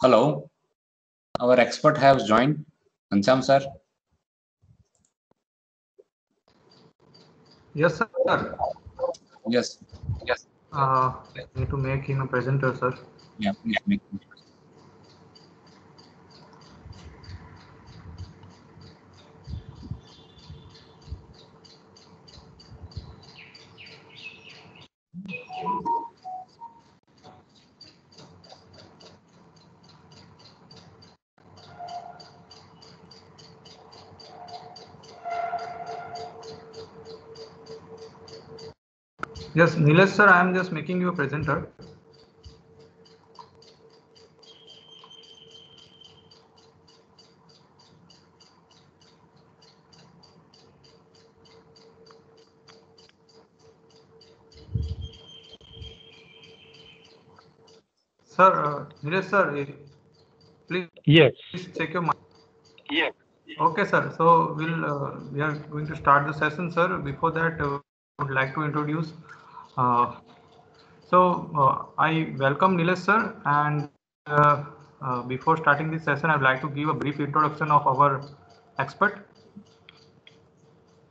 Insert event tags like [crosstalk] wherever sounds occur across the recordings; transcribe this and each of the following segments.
Hello. Our expert has joined. Ansham, sir. Yes, sir. Yes. Yes. Uh, need to make him a presenter, sir. Yeah, please make him Yes, Nilesh sir, I am just making you a presenter. Sir, uh, Nilesh sir, eh, please, yes. please check your mic. Yes. Okay, sir. So we'll uh, we are going to start the session, sir. Before that, uh, I would like to introduce uh, so uh, I welcome Nilesh sir and uh, uh, before starting this session, I'd like to give a brief introduction of our expert.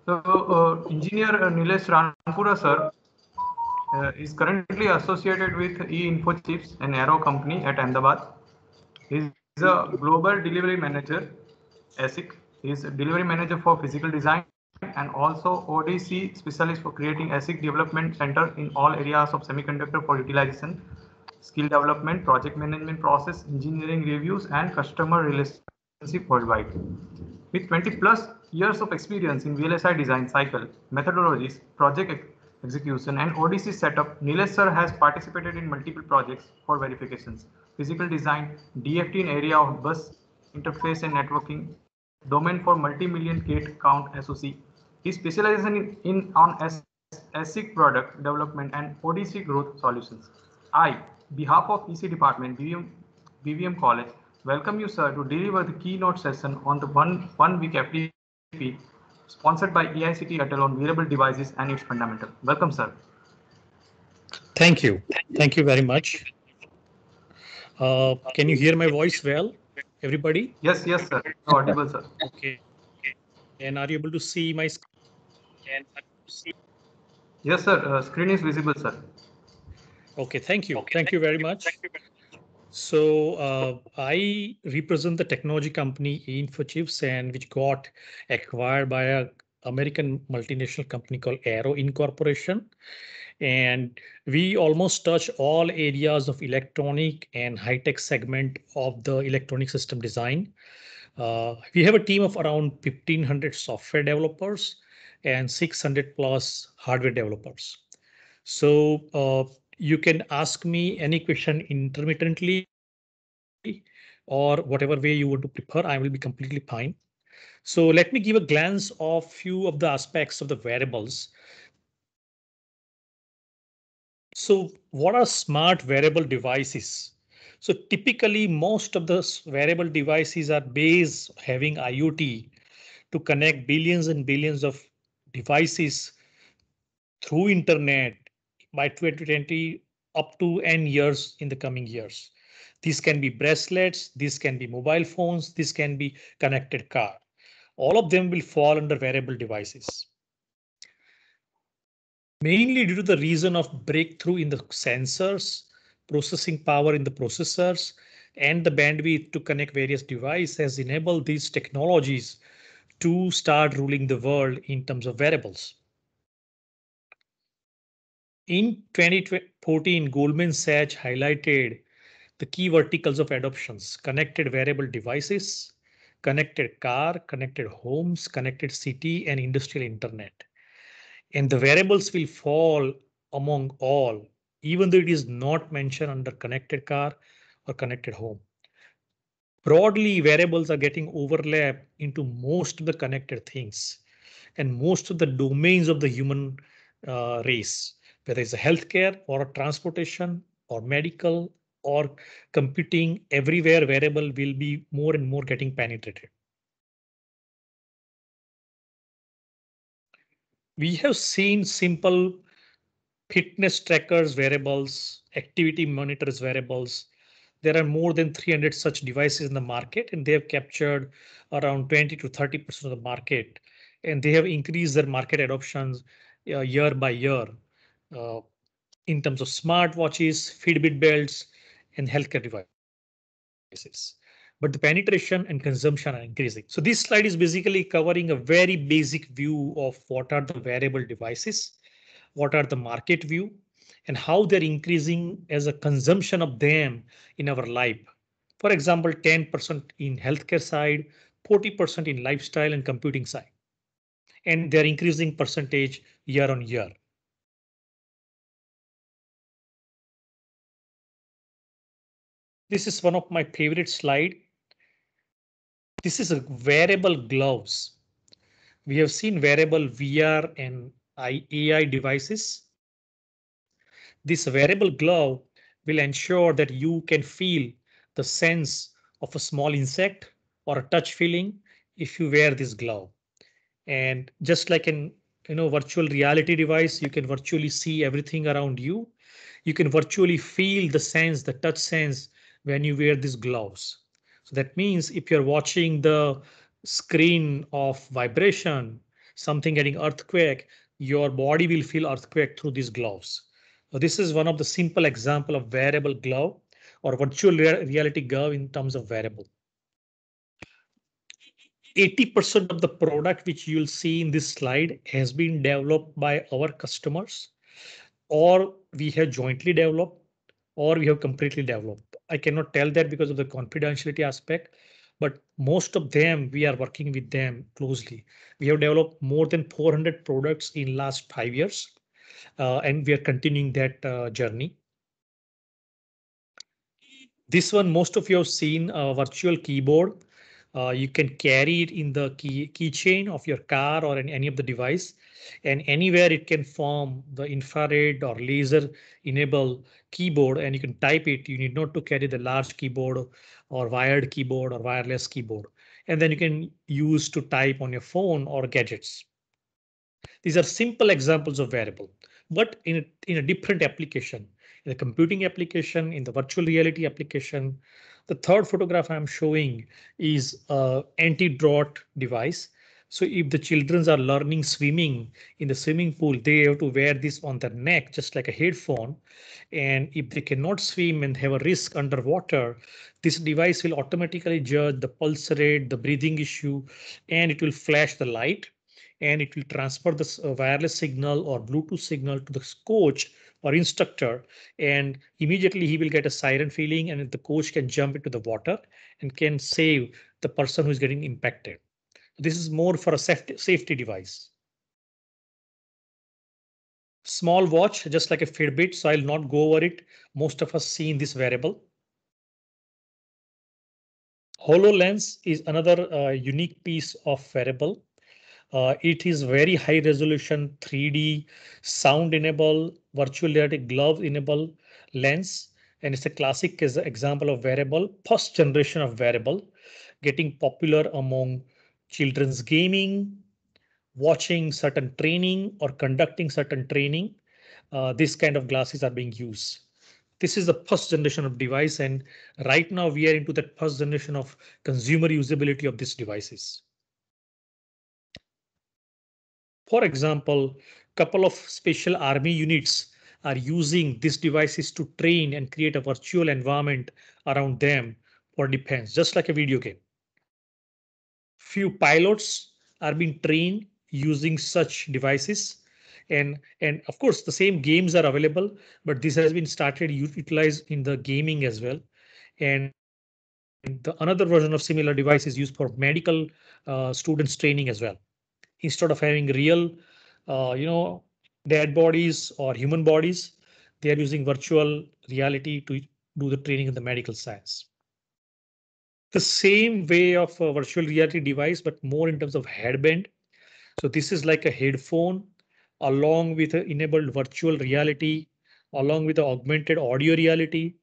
So uh, engineer Nilesh Ranpura sir is currently associated with E-Infochips, an aero company at Ahmedabad. He is a global delivery manager, ASIC. He is delivery manager for physical design and also ODC specialist for creating ASIC development center in all areas of semiconductor for utilization, skill development, project management process, engineering reviews, and customer relationship worldwide. With 20 plus years of experience in VLSI design cycle, methodologies, project execution, and ODC setup, Nilesh sir has participated in multiple projects for verifications, physical design, DFT in area of bus interface and networking, domain for multi-million gate count SOC, specialization in, in on ASIC product development and ODC growth solutions. I, behalf of EC department, BVM, BVM College, welcome you sir to deliver the keynote session on the one, one week FDP sponsored by EICT Atal on wearable devices and its fundamental. Welcome sir. Thank you. Thank you very much. Uh, can you hear my voice well, everybody? Yes, yes, sir. Audible, sir. okay. And are you able to see my screen? can see? Yes, sir. Uh, screen is visible, sir. Okay, thank you. Okay, thank, thank, you very you. much. Thank you very much. So uh, I represent the technology company Infochips and which got acquired by a American multinational company called Aero Incorporation. And we almost touch all areas of electronic and high-tech segment of the electronic system design. Uh, we have a team of around 1500 software developers and 600 plus hardware developers. So uh, you can ask me any question intermittently or whatever way you want to prefer. I will be completely fine. So let me give a glance of few of the aspects of the variables. So what are smart variable devices? So typically most of the variable devices are based having IoT to connect billions and billions of devices through internet by 2020 up to n years in the coming years. These can be bracelets, these can be mobile phones, this can be connected car. All of them will fall under wearable devices. Mainly due to the reason of breakthrough in the sensors, processing power in the processors, and the bandwidth to connect various devices has enabled these technologies to start ruling the world in terms of variables. In 2014, Goldman Sachs highlighted the key verticals of adoptions, connected variable devices, connected car, connected homes, connected city, and industrial internet. And the variables will fall among all, even though it is not mentioned under connected car or connected home broadly variables are getting overlapped into most of the connected things and most of the domains of the human uh, race, whether it's healthcare or transportation or medical or computing, everywhere variable will be more and more getting penetrated. We have seen simple fitness trackers variables, activity monitors variables, there are more than 300 such devices in the market, and they have captured around 20 to 30 percent of the market, and they have increased their market adoptions uh, year by year uh, in terms of smartwatches, Fitbit belts, and healthcare devices. But the penetration and consumption are increasing. So this slide is basically covering a very basic view of what are the wearable devices, what are the market view, and how they're increasing as a consumption of them in our life. For example, 10% in healthcare side, 40% in lifestyle and computing side. And they're increasing percentage year on year. This is one of my favorite slide. This is a wearable gloves. We have seen wearable VR and AI devices this wearable glove will ensure that you can feel the sense of a small insect or a touch feeling if you wear this glove. And just like an you know virtual reality device, you can virtually see everything around you. You can virtually feel the sense, the touch sense when you wear these gloves. So that means if you're watching the screen of vibration, something getting earthquake, your body will feel earthquake through these gloves. This is one of the simple example of variable glove or virtual reality glove in terms of variable. 80% of the product which you'll see in this slide has been developed by our customers or we have jointly developed or we have completely developed. I cannot tell that because of the confidentiality aspect, but most of them, we are working with them closely. We have developed more than 400 products in last five years. Uh, and we are continuing that uh, journey. This one, most of you have seen a virtual keyboard. Uh, you can carry it in the key keychain of your car or in any of the device and anywhere it can form the infrared or laser enable keyboard and you can type it. You need not to carry the large keyboard or wired keyboard or wireless keyboard. And then you can use to type on your phone or gadgets. These are simple examples of variable but in a, in a different application, in a computing application, in the virtual reality application. The third photograph I'm showing is a anti-draught device. So if the children are learning swimming in the swimming pool, they have to wear this on their neck, just like a headphone. And if they cannot swim and have a risk underwater, this device will automatically judge the pulse rate, the breathing issue, and it will flash the light and it will transfer this uh, wireless signal or Bluetooth signal to the coach or instructor and immediately he will get a siren feeling and the coach can jump into the water and can save the person who's getting impacted. This is more for a safety, safety device. Small watch, just like a Fitbit, so I'll not go over it. Most of us see in this variable. HoloLens is another uh, unique piece of wearable. Uh, it is very high resolution 3D sound enable virtual reality glove enable lens. And it's a classic example of wearable, first generation of wearable, getting popular among children's gaming, watching certain training or conducting certain training. Uh, this kind of glasses are being used this is the first generation of device and right now we are into that first generation of consumer usability of these devices for example, couple of special army units are using these devices to train and create a virtual environment around them for defense, just like a video game. Few pilots are being trained using such devices. And, and of course, the same games are available, but this has been started utilized in the gaming as well. And the another version of similar device is used for medical uh, students training as well instead of having real, uh, you know, dead bodies or human bodies, they are using virtual reality to do the training in the medical science. The same way of virtual reality device, but more in terms of headband. So this is like a headphone along with enabled virtual reality, along with the augmented audio reality.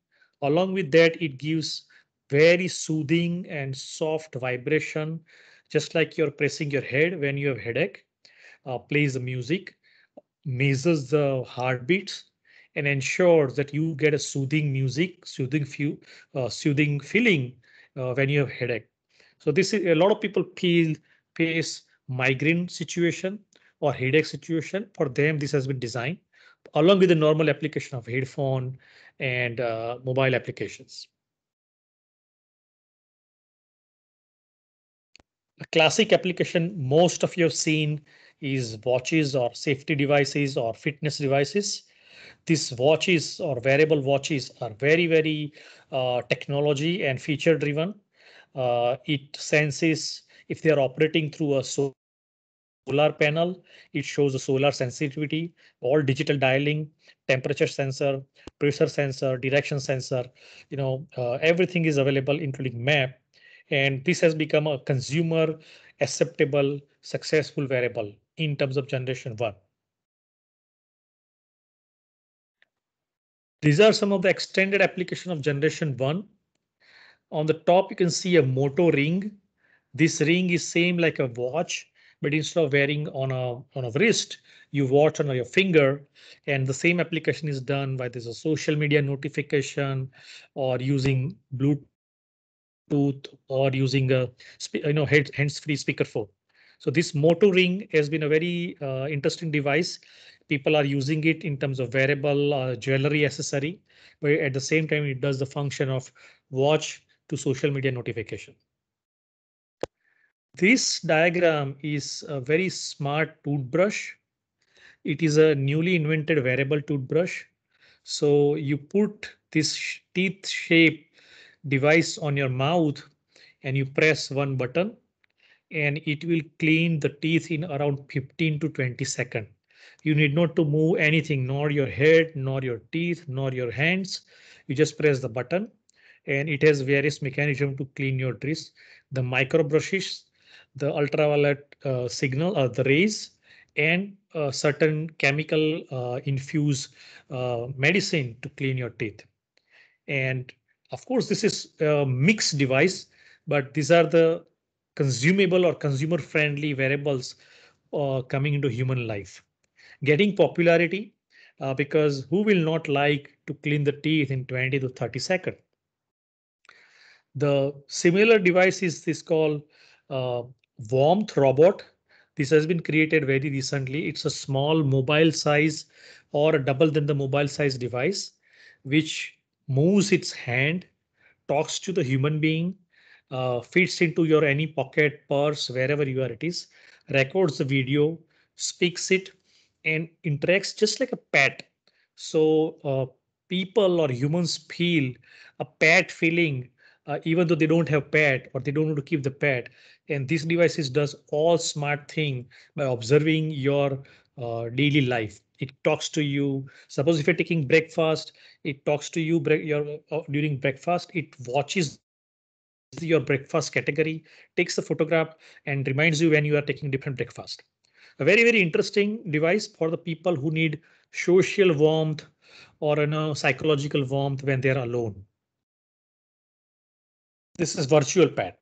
Along with that, it gives very soothing and soft vibration just like you're pressing your head when you have headache, uh, plays the music, measures the heartbeats, and ensures that you get a soothing music, soothing few, uh, soothing feeling uh, when you have headache. So this is a lot of people feel face migraine situation or headache situation. For them, this has been designed along with the normal application of headphone and uh, mobile applications. a classic application most of you have seen is watches or safety devices or fitness devices. These watches or wearable watches are very, very uh, technology and feature driven. Uh, it senses if they are operating through a solar panel, it shows the solar sensitivity, all digital dialing, temperature sensor, pressure sensor, direction sensor, you know, uh, everything is available, including map and this has become a consumer acceptable, successful variable in terms of generation one. These are some of the extended application of generation one. On the top, you can see a motor ring. This ring is same like a watch, but instead of wearing on a on a wrist, you watch on your finger. And the same application is done by this a social media notification or using Bluetooth. Bluetooth or using a you know hands-free speakerphone. So this Moto Ring has been a very uh, interesting device. People are using it in terms of wearable uh, jewelry accessory, but at the same time it does the function of watch to social media notification. This diagram is a very smart toothbrush. It is a newly invented wearable toothbrush. So you put this teeth shape device on your mouth and you press one button and it will clean the teeth in around 15 to 20 seconds. You need not to move anything, nor your head, nor your teeth, nor your hands. You just press the button and it has various mechanism to clean your teeth. The micro brushes, the ultraviolet uh, signal or uh, the rays and a uh, certain chemical uh, infused uh, medicine to clean your teeth. And of course, this is a mixed device, but these are the consumable or consumer friendly variables uh, coming into human life. Getting popularity, uh, because who will not like to clean the teeth in 20 to 30 seconds? The similar device is this called uh, Warmth Robot. This has been created very recently. It's a small mobile size or double than the mobile size device, which moves its hand, talks to the human being, uh, fits into your any pocket, purse, wherever you are, it is, records the video, speaks it, and interacts just like a pet. So uh, people or humans feel a pet feeling, uh, even though they don't have pet or they don't want to keep the pet. And these devices does all smart thing by observing your uh, daily life it talks to you. Suppose if you're taking breakfast, it talks to you your, uh, during breakfast. It watches your breakfast category, takes the photograph and reminds you when you are taking different breakfast. A very, very interesting device for the people who need social warmth or you know, psychological warmth when they're alone. This is virtual pet,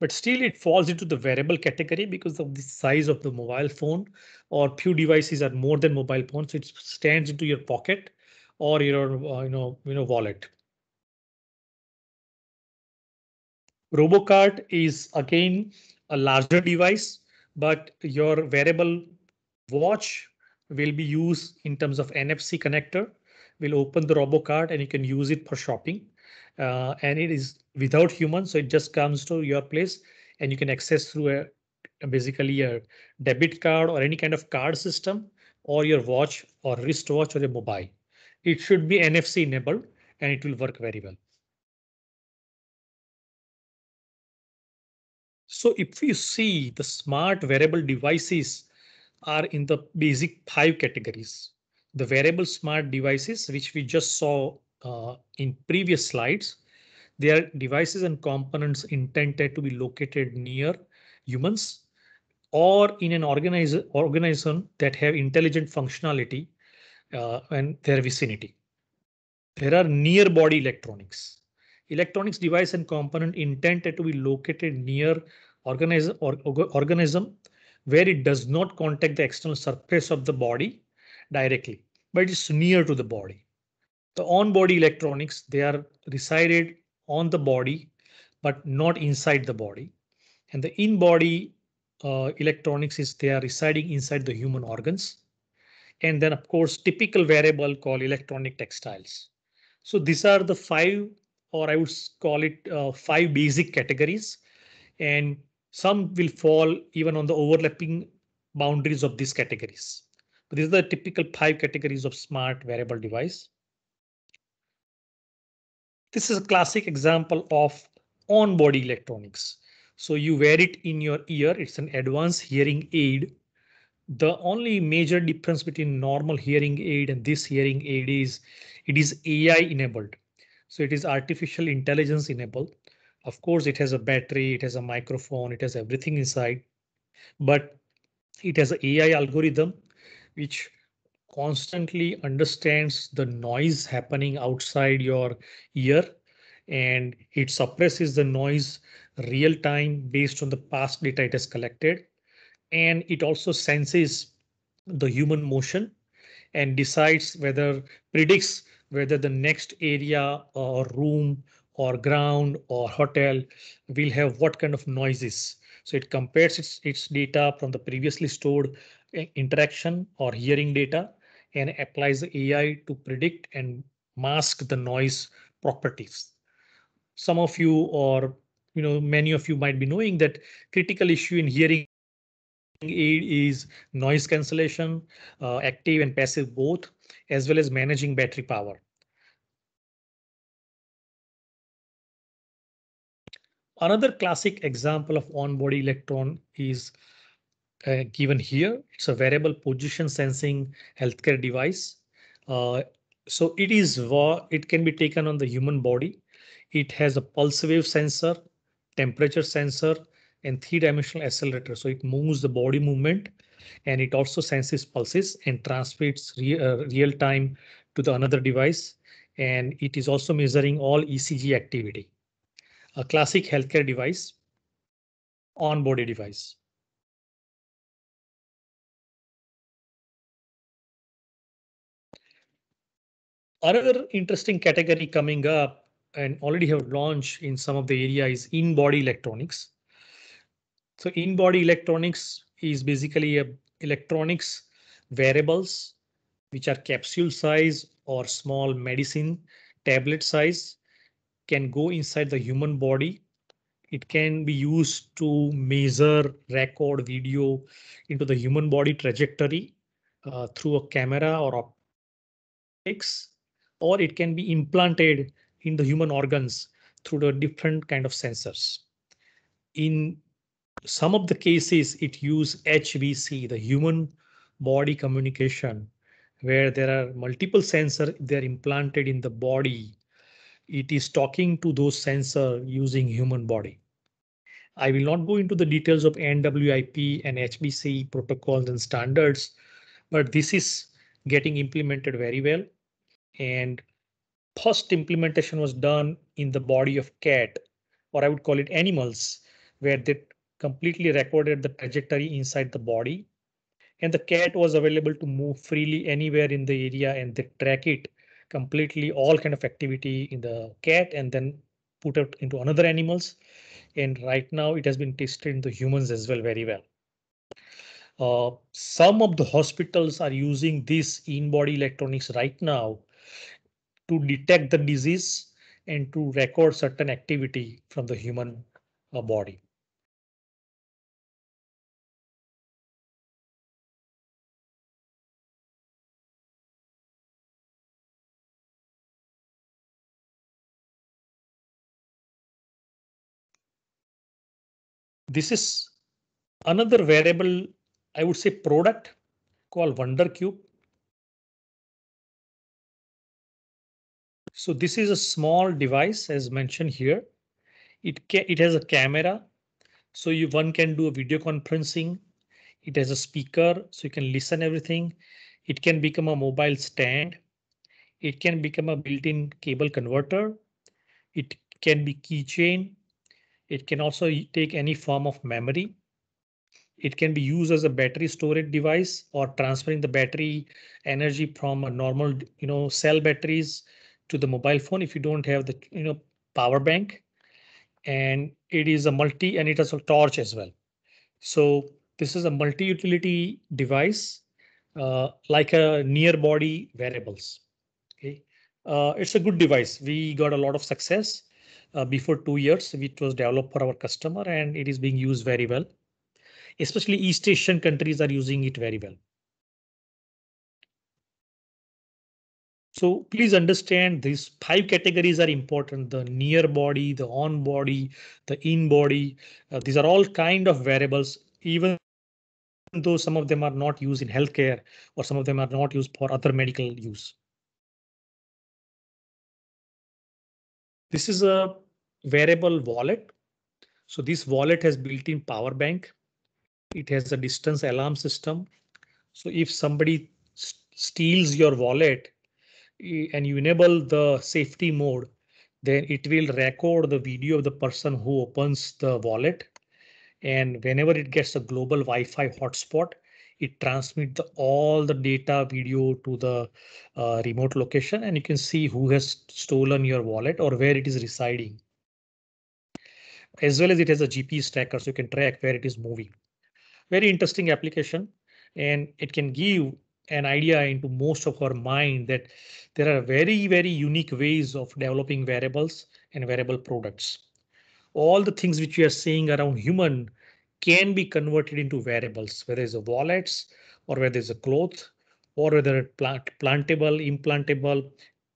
But still it falls into the variable category because of the size of the mobile phone or few devices are more than mobile phones. It stands into your pocket or your uh, you know you know wallet. Robocart is again a larger device, but your wearable watch will be used in terms of NFC connector. will open the Robocart and you can use it for shopping. Uh, and it is without human, so it just comes to your place and you can access through a basically a debit card or any kind of card system or your watch or wristwatch or your mobile. It should be NFC enabled and it will work very well. So if you see the smart wearable devices are in the basic five categories. The wearable smart devices, which we just saw uh, in previous slides, they are devices and components intended to be located near humans or in an organization that have intelligent functionality uh, and their vicinity. There are near body electronics. Electronics device and component intended to be located near organism, or, organism where it does not contact the external surface of the body directly, but it's near to the body. The on-body electronics, they are resided on the body, but not inside the body. And the in-body uh, electronics is they are residing inside the human organs. And then, of course, typical variable called electronic textiles. So these are the five, or I would call it uh, five basic categories. And some will fall even on the overlapping boundaries of these categories. But these are the typical five categories of smart wearable device. This is a classic example of on-body electronics. So you wear it in your ear. It's an advanced hearing aid. The only major difference between normal hearing aid and this hearing aid is it is AI enabled. So it is artificial intelligence enabled. Of course, it has a battery, it has a microphone, it has everything inside, but it has an AI algorithm which constantly understands the noise happening outside your ear and it suppresses the noise real time based on the past data it has collected. And it also senses the human motion and decides whether predicts whether the next area or room or ground or hotel will have what kind of noises. So it compares its, its data from the previously stored eh, interaction or hearing data and applies the AI to predict and mask the noise properties some of you or you know many of you might be knowing that critical issue in hearing aid is noise cancellation, uh, active and passive both, as well as managing battery power. Another classic example of on-body electron is uh, given here. It's a variable position sensing healthcare device. Uh, so it is uh, it can be taken on the human body it has a pulse wave sensor, temperature sensor, and three-dimensional accelerator. So it moves the body movement and it also senses pulses and transmits re uh, real time to the another device. And it is also measuring all ECG activity. A classic healthcare device, on-body device. Another interesting category coming up and already have launched in some of the areas in-body electronics. So in-body electronics is basically a electronics variables which are capsule size or small medicine tablet size, can go inside the human body. It can be used to measure, record video into the human body trajectory uh, through a camera or optics, or it can be implanted in the human organs through the different kind of sensors. In some of the cases, it use HVC, the human body communication, where there are multiple sensor they're implanted in the body. It is talking to those sensor using human body. I will not go into the details of NWIP and HBC protocols and standards, but this is getting implemented very well. And first implementation was done in the body of cat, or I would call it animals, where they completely recorded the trajectory inside the body. And the cat was available to move freely anywhere in the area and they track it completely all kind of activity in the cat and then put it into another animals. And right now it has been tested in the humans as well very well. Uh, some of the hospitals are using this in-body electronics right now to detect the disease and to record certain activity from the human uh, body. This is another variable, I would say product called Wonder Cube. So this is a small device as mentioned here. It, it has a camera, so you one can do a video conferencing. It has a speaker, so you can listen everything. It can become a mobile stand. It can become a built-in cable converter. It can be keychain. It can also take any form of memory. It can be used as a battery storage device or transferring the battery energy from a normal, you know, cell batteries to the mobile phone if you don't have the you know power bank and it is a multi and it has a torch as well so this is a multi-utility device uh, like a near body variables okay uh, it's a good device we got a lot of success uh, before two years it was developed for our customer and it is being used very well especially east asian countries are using it very well So please understand these five categories are important. The near body, the on body, the in body. Uh, these are all kind of variables, even though some of them are not used in healthcare or some of them are not used for other medical use. This is a variable wallet. So this wallet has built-in power bank. It has a distance alarm system. So if somebody steals your wallet, and you enable the safety mode, then it will record the video of the person who opens the wallet. And whenever it gets a global Wi-Fi hotspot, it transmits the, all the data video to the uh, remote location and you can see who has stolen your wallet or where it is residing. As well as it has a GPS tracker, so you can track where it is moving. Very interesting application and it can give an idea into most of our mind that there are very, very unique ways of developing variables and variable products. All the things which we are seeing around human can be converted into variables, whether it's a wallets or whether it's a cloth or whether plant, plantable, implantable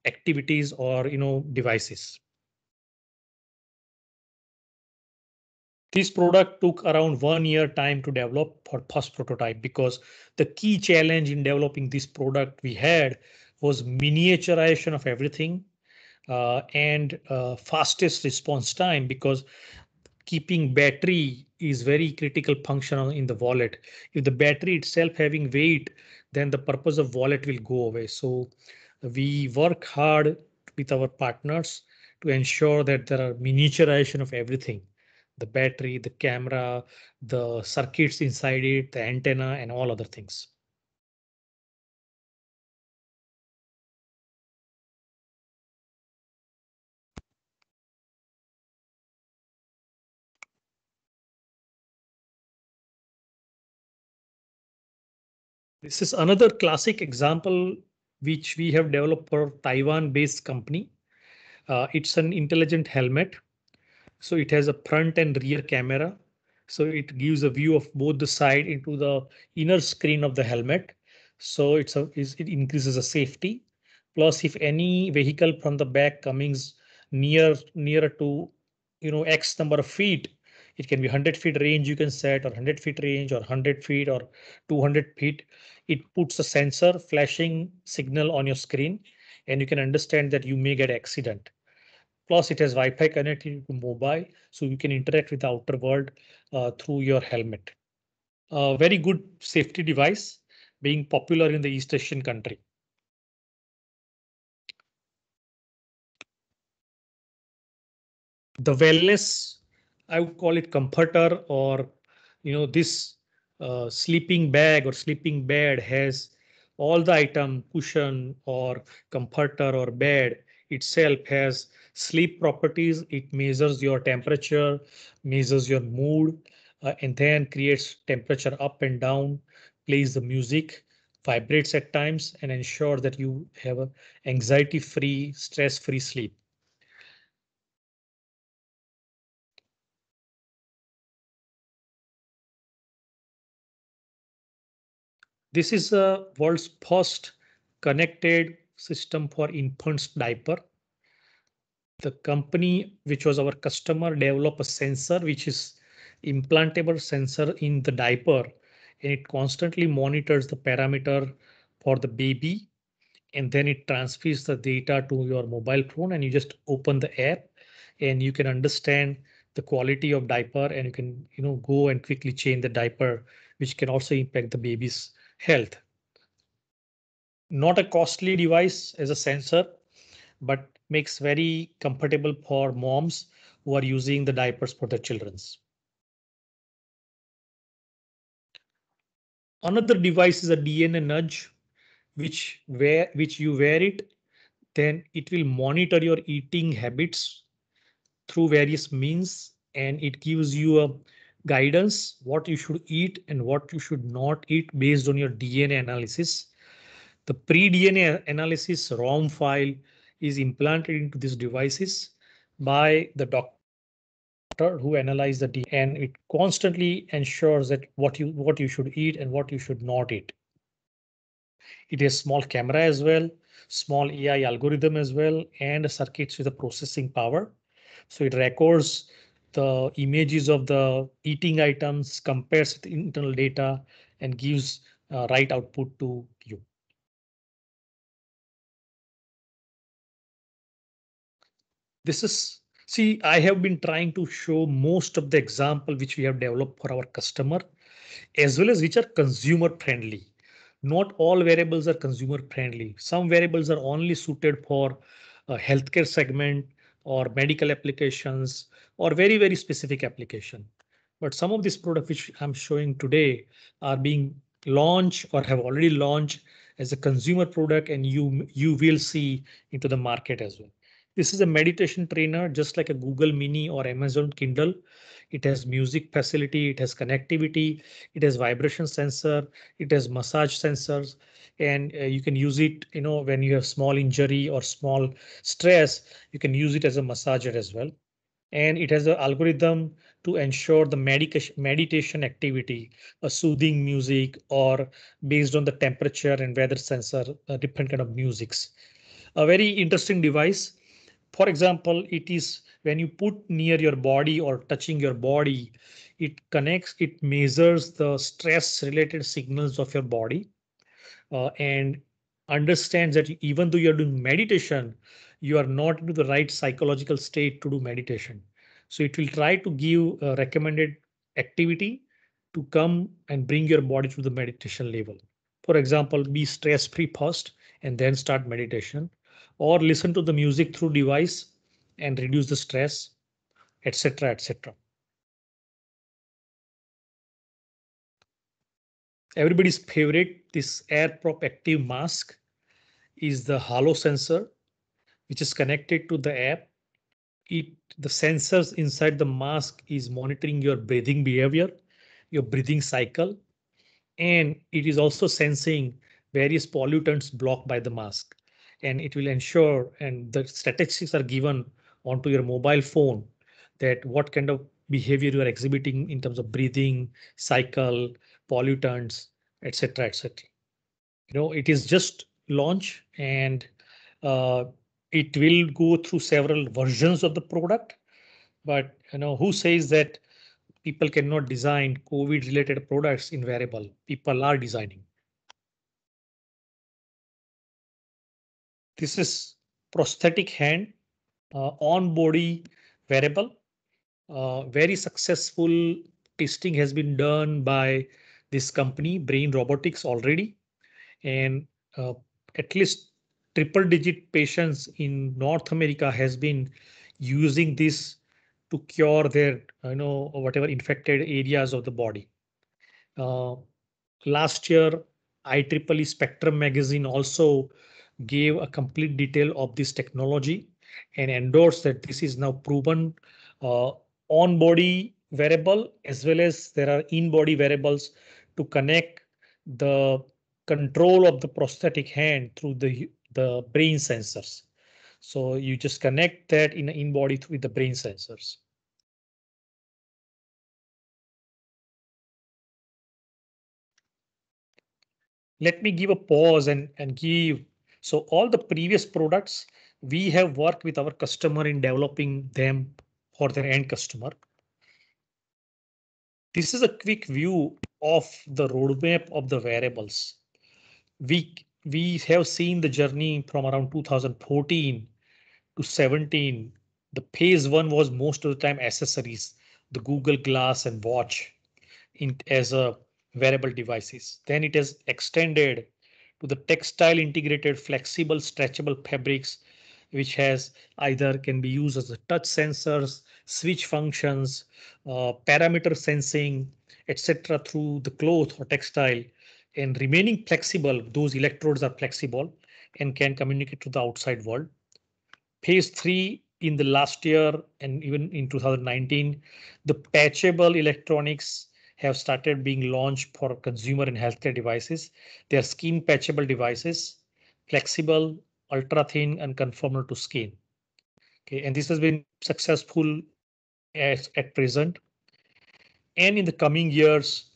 activities or you know devices. This product took around one year time to develop for first prototype because the key challenge in developing this product we had was miniaturization of everything uh, and uh, fastest response time because keeping battery is very critical function in the wallet. If the battery itself having weight, then the purpose of wallet will go away. So we work hard with our partners to ensure that there are miniaturization of everything the battery, the camera, the circuits inside it, the antenna, and all other things. This is another classic example which we have developed for Taiwan based company. Uh, it's an intelligent helmet so it has a front and rear camera. So it gives a view of both the side into the inner screen of the helmet. So it's a, it's, it increases the safety. Plus, if any vehicle from the back comes near nearer to you know X number of feet, it can be 100 feet range you can set or 100 feet range or 100 feet or 200 feet. It puts a sensor flashing signal on your screen and you can understand that you may get accident. Plus it has Wi-Fi connectivity to mobile, so you can interact with the outer world uh, through your helmet. A very good safety device being popular in the East Asian country. The wellness, I would call it comforter or, you know, this uh, sleeping bag or sleeping bed has all the item cushion or comforter or bed itself has sleep properties. It measures your temperature, measures your mood, uh, and then creates temperature up and down, plays the music, vibrates at times, and ensure that you have a anxiety-free, stress-free sleep. This is the uh, world's first connected system for infants diaper the company which was our customer develop a sensor which is implantable sensor in the diaper and it constantly monitors the parameter for the baby and then it transfers the data to your mobile phone and you just open the app and you can understand the quality of diaper and you can you know go and quickly change the diaper which can also impact the baby's health not a costly device as a sensor but makes very comfortable for moms who are using the diapers for their children's. Another device is a DNA nudge, which wear which you wear it, then it will monitor your eating habits through various means, and it gives you a guidance what you should eat and what you should not eat based on your DNA analysis. The pre-DNA analysis ROM file is implanted into these devices by the doctor who analyzes the DNA, and it constantly ensures that what you what you should eat and what you should not eat. It has small camera as well, small AI algorithm as well, and circuits with the processing power. So it records the images of the eating items, compares the internal data, and gives uh, right output to This is, see, I have been trying to show most of the example which we have developed for our customer, as well as which are consumer friendly. Not all variables are consumer friendly. Some variables are only suited for a healthcare segment or medical applications or very, very specific application. But some of these products which I'm showing today are being launched or have already launched as a consumer product and you you will see into the market as well. This is a meditation trainer, just like a Google Mini or Amazon Kindle. It has music facility, it has connectivity, it has vibration sensor, it has massage sensors, and uh, you can use it, you know, when you have small injury or small stress, you can use it as a massager as well. And it has an algorithm to ensure the medication meditation activity, a soothing music, or based on the temperature and weather sensor, uh, different kind of musics. A very interesting device. For example, it is when you put near your body or touching your body, it connects, it measures the stress related signals of your body uh, and understands that even though you're doing meditation, you are not in the right psychological state to do meditation. So it will try to give a recommended activity to come and bring your body to the meditation level. For example, be stress free first and then start meditation or listen to the music through device and reduce the stress, etc. etc. Everybody's favorite, this AirProp Active Mask is the halo sensor, which is connected to the app. It the sensors inside the mask is monitoring your breathing behavior, your breathing cycle, and it is also sensing various pollutants blocked by the mask and it will ensure and the statistics are given onto your mobile phone that what kind of behavior you are exhibiting in terms of breathing, cycle, pollutants, etc., etc. You know, it is just launch and uh, it will go through several versions of the product. But you know, who says that people cannot design COVID-related products in variable? People are designing. This is prosthetic hand uh, on body variable. Uh, very successful testing has been done by this company, Brain Robotics, already. And uh, at least triple digit patients in North America has been using this to cure their you know whatever infected areas of the body. Uh, last year, IEEE Spectrum magazine also gave a complete detail of this technology and endorsed that this is now proven uh, on body variable as well as there are in body variables to connect the control of the prosthetic hand through the the brain sensors. So you just connect that in in body with the brain sensors. Let me give a pause and and give so all the previous products, we have worked with our customer in developing them for their end customer. This is a quick view of the roadmap of the variables. We, we have seen the journey from around 2014 to 17. The phase one was most of the time accessories, the Google Glass and Watch in, as a wearable devices. Then it has extended the textile integrated flexible stretchable fabrics which has either can be used as a touch sensors, switch functions, uh, parameter sensing, etc. through the cloth or textile and remaining flexible. Those electrodes are flexible and can communicate to the outside world. Phase three in the last year and even in 2019, the patchable electronics have started being launched for consumer and healthcare devices. They are skin patchable devices, flexible, ultra thin, and conformal to skin. Okay, and this has been successful as, at present. And in the coming years,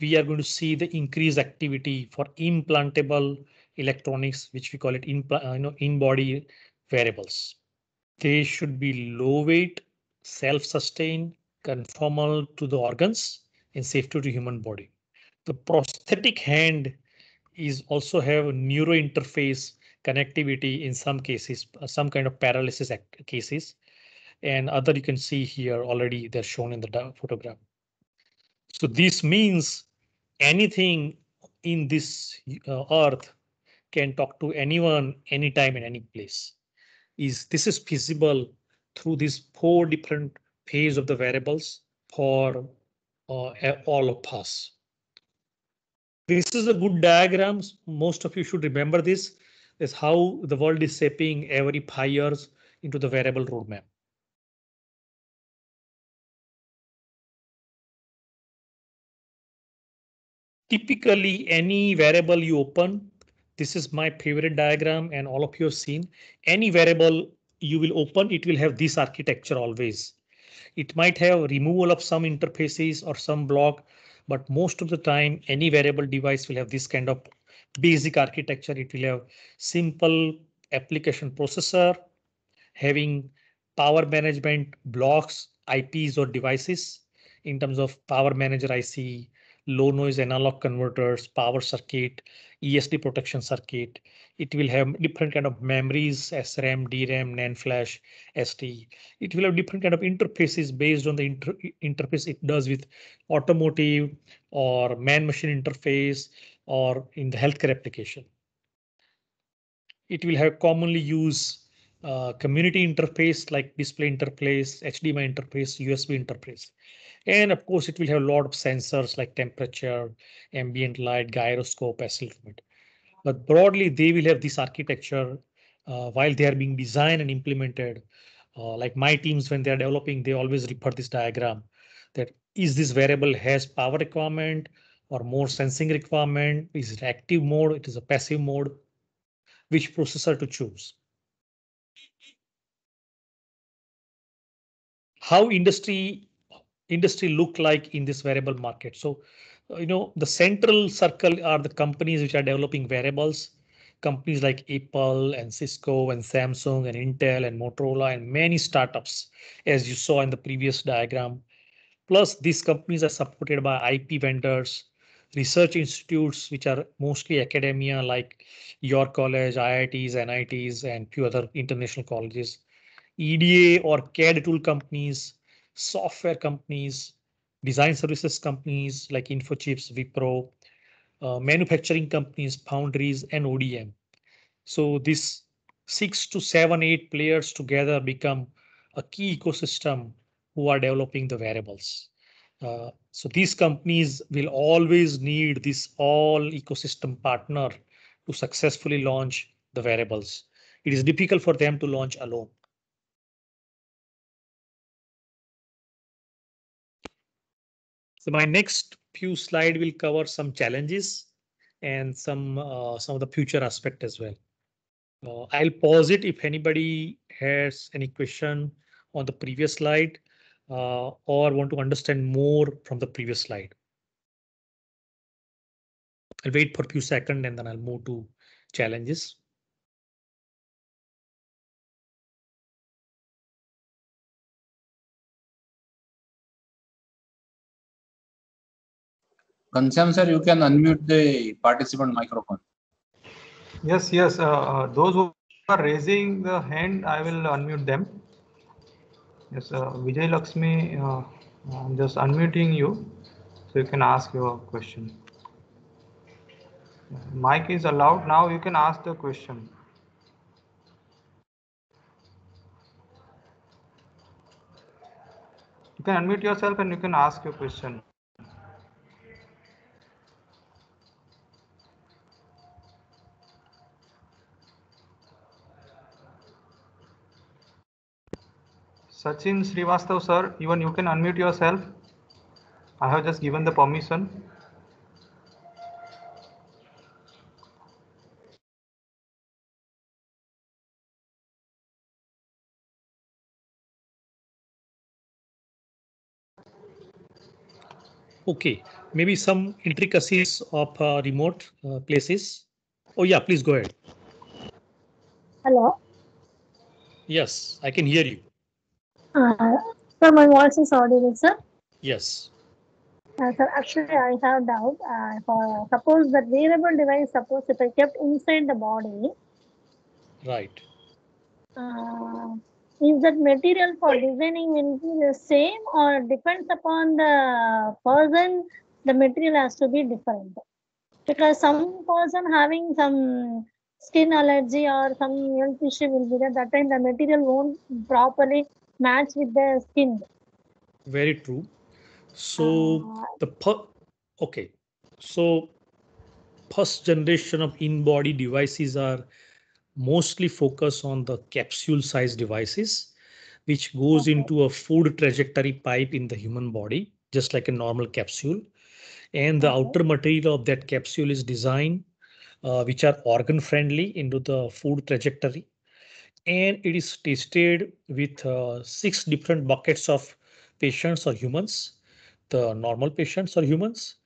we are going to see the increased activity for implantable electronics, which we call it in, uh, you know, in-body variables. They should be low weight, self-sustained, conformal to the organs, in safety to human body. The prosthetic hand is also have neuro interface connectivity in some cases, uh, some kind of paralysis cases, and other you can see here already they're shown in the photograph. So this means anything in this uh, earth can talk to anyone, anytime, in any place. Is this is feasible through these four different phase of the variables for uh, all of us. This is a good diagram. Most of you should remember this is how the world is shaping every five years into the variable roadmap. Typically, any variable you open, this is my favorite diagram and all of you have seen, any variable you will open, it will have this architecture always. It might have removal of some interfaces or some block, but most of the time any variable device will have this kind of basic architecture. It will have simple application processor, having power management blocks, IPs or devices. In terms of power manager IC, low noise analog converters, power circuit, ESD protection circuit. It will have different kind of memories, SRAM, DRAM, NAND flash, ST. It will have different kind of interfaces based on the inter interface it does with automotive or man-machine interface or in the healthcare application. It will have commonly used uh, community interface like display interface, HDMI interface, USB interface. And of course, it will have a lot of sensors like temperature, ambient light, gyroscope, accelerometer. But broadly, they will have this architecture uh, while they are being designed and implemented. Uh, like my teams, when they are developing, they always refer this diagram that is this variable has power requirement or more sensing requirement? Is it active mode? It is a passive mode. Which processor to choose? How industry industry look like in this variable market? So, uh, you know, the central circle are the companies which are developing variables, companies like Apple and Cisco and Samsung and Intel and Motorola and many startups, as you saw in the previous diagram. Plus, these companies are supported by IP vendors, research institutes, which are mostly academia like your college, IITs, NITs, and few other international colleges, EDA or CAD tool companies, software companies, design services companies like Infochips, Wipro, uh, manufacturing companies, foundries, and ODM. So these six to seven, eight players together become a key ecosystem who are developing the variables. Uh, so these companies will always need this all ecosystem partner to successfully launch the variables. It is difficult for them to launch alone. So my next few slide will cover some challenges and some uh, some of the future aspect as well. Uh, I'll pause it if anybody has any question on the previous slide uh, or want to understand more from the previous slide. I'll wait for a few seconds and then I'll move to challenges. Kansyam sir, you can unmute the participant microphone. Yes, yes. Uh, uh, those who are raising the hand, I will unmute them. Yes, uh, Vijay Lakshmi, uh, I'm just unmuting you so you can ask your question. Mic is allowed now, you can ask the question. You can unmute yourself and you can ask your question. Sachin Srivastav, sir, even you can unmute yourself. I have just given the permission. Okay, maybe some intricacies of uh, remote uh, places. Oh yeah, please go ahead. Hello. Yes, I can hear you. Uh, sir, my voice is audible, sir. Yes. Uh, sir, actually, I have doubt. Uh, for suppose that wearable device, suppose if I kept inside the body, right? Uh, is that material for designing will be the same, or depends upon the person? The material has to be different because some person having some skin allergy or some tissue issue will be there. That time the material won't properly match with the skin. Very true. So uh, the per- okay. So first generation of in-body devices are mostly focused on the capsule size devices, which goes okay. into a food trajectory pipe in the human body, just like a normal capsule. And the okay. outer material of that capsule is designed, uh, which are organ friendly into the food trajectory and it is tested with uh, six different buckets of patients or humans, the normal patients or humans,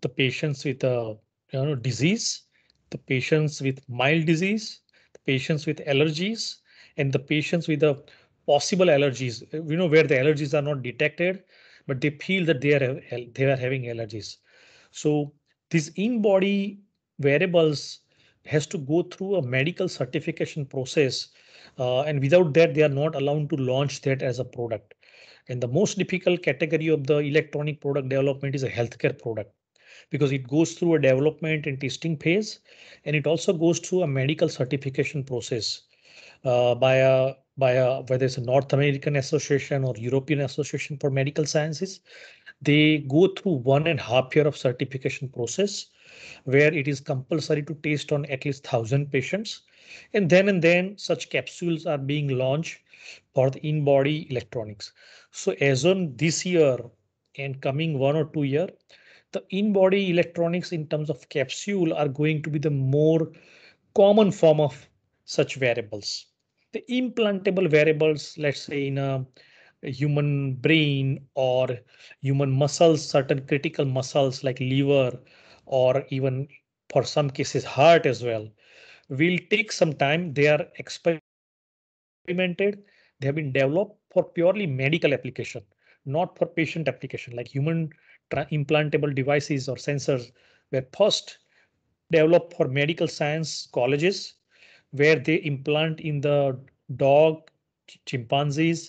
the patients with a uh, you know, disease, the patients with mild disease, the patients with allergies, and the patients with the uh, possible allergies, you know, where the allergies are not detected, but they feel that they are they are having allergies. So these in-body variables has to go through a medical certification process. Uh, and without that, they are not allowed to launch that as a product. And the most difficult category of the electronic product development is a healthcare product because it goes through a development and testing phase, and it also goes through a medical certification process uh, by a by a, whether it's a North American Association or European Association for Medical Sciences. They go through one and a half year of certification process where it is compulsory to test on at least 1000 patients. And then and then such capsules are being launched for the in-body electronics. So as on this year and coming one or two year, the in-body electronics in terms of capsule are going to be the more common form of such variables. The implantable variables, let's say in a human brain or human muscles, certain critical muscles like liver or even for some cases heart as well will take some time they are experimented they have been developed for purely medical application not for patient application like human implantable devices or sensors were first developed for medical science colleges where they implant in the dog chimpanzees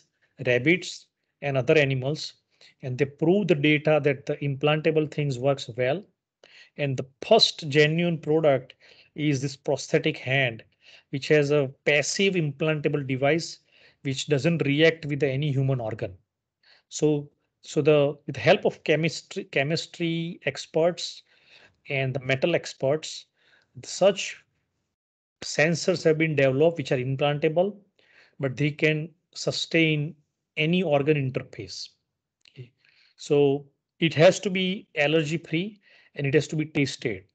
rabbits and other animals and they prove the data that the implantable things works well and the first genuine product is this prosthetic hand, which has a passive implantable device which doesn't react with any human organ. So, so the with the help of chemistry, chemistry experts and the metal experts, such sensors have been developed which are implantable, but they can sustain any organ interface. Okay. So it has to be allergy free and it has to be tested,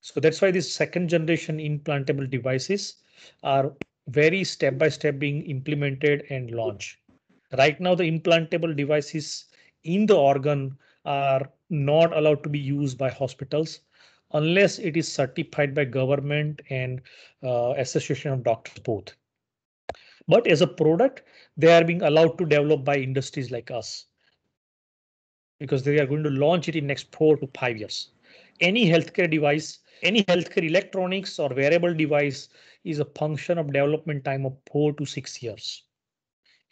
So that's why these second generation implantable devices are very step by step being implemented and launched. Right now, the implantable devices in the organ are not allowed to be used by hospitals unless it is certified by government and uh, association of doctors both. But as a product, they are being allowed to develop by industries like us because they are going to launch it in next four to five years any healthcare device, any healthcare electronics or wearable device is a function of development time of four to six years.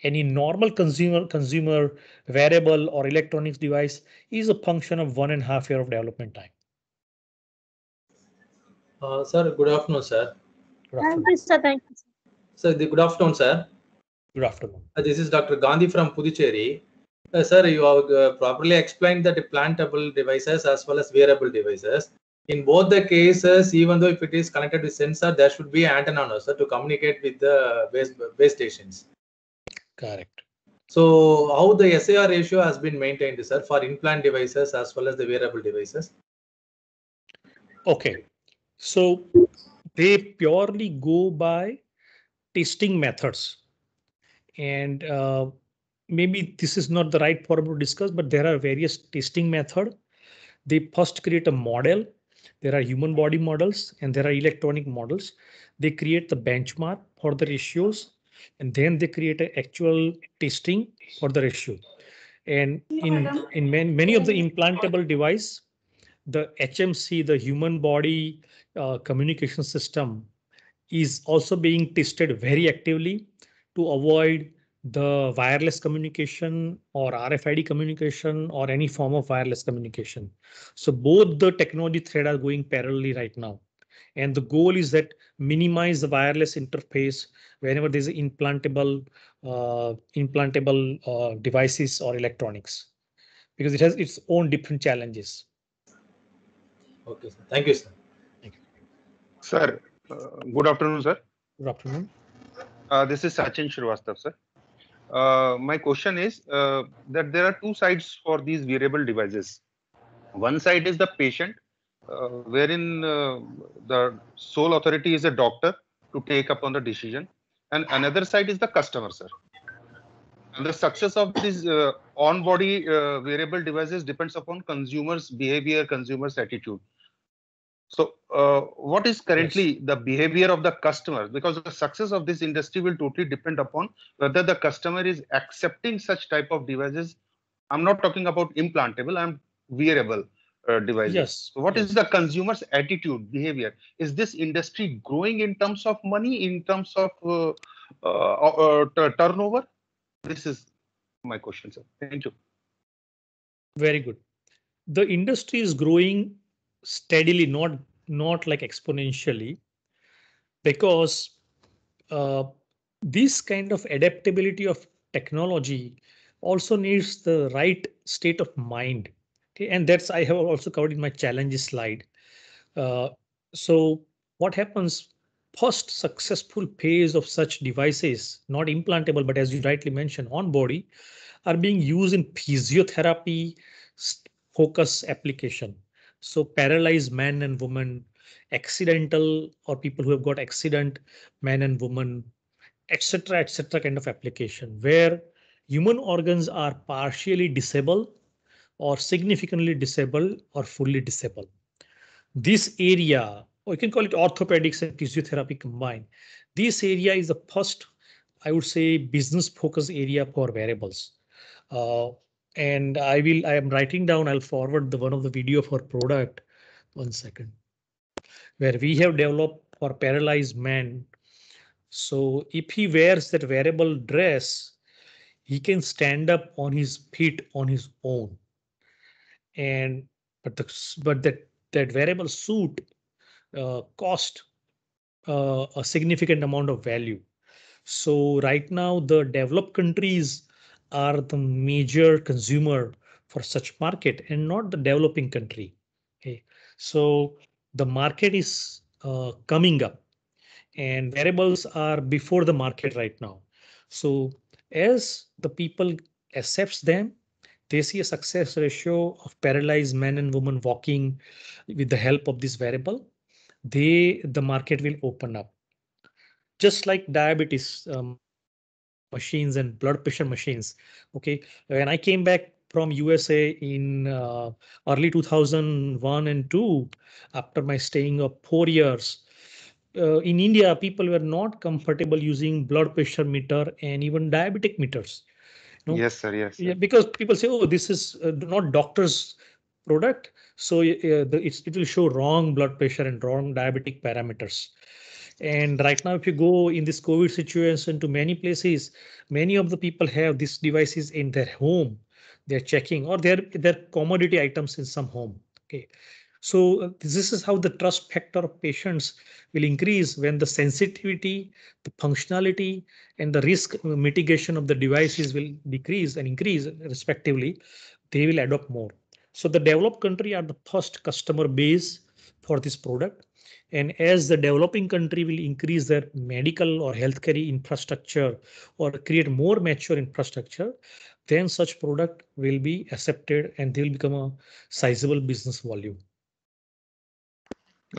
Any normal consumer consumer wearable or electronics device is a function of one and a half year of development time. Uh, sir, good afternoon, sir. Good afternoon. Thank you, sir. Thank you. Sir, good afternoon, sir. Good afternoon. Uh, this is Dr. Gandhi from Puducherry. Uh, sir, you have uh, properly explained that plantable devices as well as wearable devices. In both the cases, even though if it is connected to sensor, there should be antenna also to communicate with the base, base stations. Correct. So how the SAR ratio has been maintained, sir, for implant devices as well as the wearable devices? Okay. So they purely go by testing methods. And uh, maybe this is not the right forum to discuss, but there are various testing method. They first create a model. There are human body models and there are electronic models. They create the benchmark for the ratios and then they create an actual testing for the ratio. And in, in many, many of the implantable device, the HMC, the human body uh, communication system is also being tested very actively to avoid the wireless communication or RFID communication or any form of wireless communication. So both the technology thread are going parallelly right now. And the goal is that minimize the wireless interface whenever there's implantable uh, implantable uh, devices or electronics, because it has its own different challenges. Okay, sir. thank you, sir. Thank you. Sir, uh, good afternoon, sir. Good afternoon. Uh, this is Sachin Srivastav, sir. Uh, my question is uh, that there are two sides for these wearable devices. One side is the patient, uh, wherein uh, the sole authority is a doctor to take upon the decision, and another side is the customer, sir. And the success of these uh, on-body wearable devices depends upon consumers' behavior, consumers' attitude. So, uh, what is currently yes. the behavior of the customer? Because the success of this industry will totally depend upon whether the customer is accepting such type of devices. I'm not talking about implantable. I'm wearable uh, devices. Yes. So what yes. is the consumer's attitude, behavior? Is this industry growing in terms of money, in terms of uh, uh, uh, uh turnover? This is my question, sir. Thank you. Very good. The industry is growing steadily, not not like exponentially, because uh, this kind of adaptability of technology also needs the right state of mind. Okay, and that's I have also covered in my challenges slide. Uh, so what happens post successful phase of such devices, not implantable, but as you rightly mentioned, on body, are being used in physiotherapy focus application. So paralyzed men and women, accidental or people who have got accident, men and women, etc., etc. kind of application where human organs are partially disabled or significantly disabled or fully disabled. This area, or you can call it orthopedics and physiotherapy combined. This area is the first, I would say, business focus area for variables. Uh, and I will I am writing down I'll forward the one of the video for product one second where we have developed for paralyzed man. So if he wears that wearable dress, he can stand up on his feet on his own. And but the but that that wearable suit uh, cost uh, a significant amount of value. So right now the developed countries are the major consumer for such market and not the developing country. Okay. So the market is uh, coming up and variables are before the market right now. So as the people accepts them, they see a success ratio of paralyzed men and women walking with the help of this variable, they the market will open up. Just like diabetes, um, machines and blood pressure machines. Okay, when I came back from USA in uh, early 2001 and 2, after my staying of four years, uh, in India, people were not comfortable using blood pressure meter and even diabetic meters. Yes, sir. Yes. Sir. Yeah, because people say, "Oh, this is uh, not doctor's product," so uh, the, it will show wrong blood pressure and wrong diabetic parameters. And right now, if you go in this COVID situation to many places, many of the people have these devices in their home. They're checking or their their commodity items in some home. Okay. So uh, this is how the trust factor of patients will increase when the sensitivity, the functionality, and the risk mitigation of the devices will decrease and increase respectively. They will adopt more. So the developed country are the first customer base for this product. And as the developing country will increase their medical or healthcare infrastructure or create more mature infrastructure, then such product will be accepted and they will become a sizable business volume.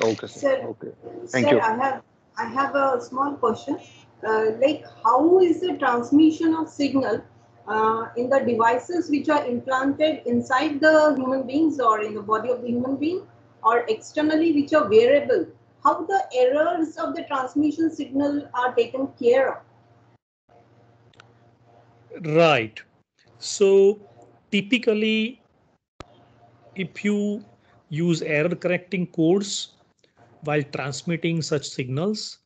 Okay. Sir, okay. Thank sir, you. I have, I have a small question. Uh, like how is the transmission of signal uh, in the devices which are implanted inside the human beings or in the body of the human being or externally which are variable, how the errors of the transmission signal are taken care of? Right. So typically, if you use error correcting codes while transmitting such signals,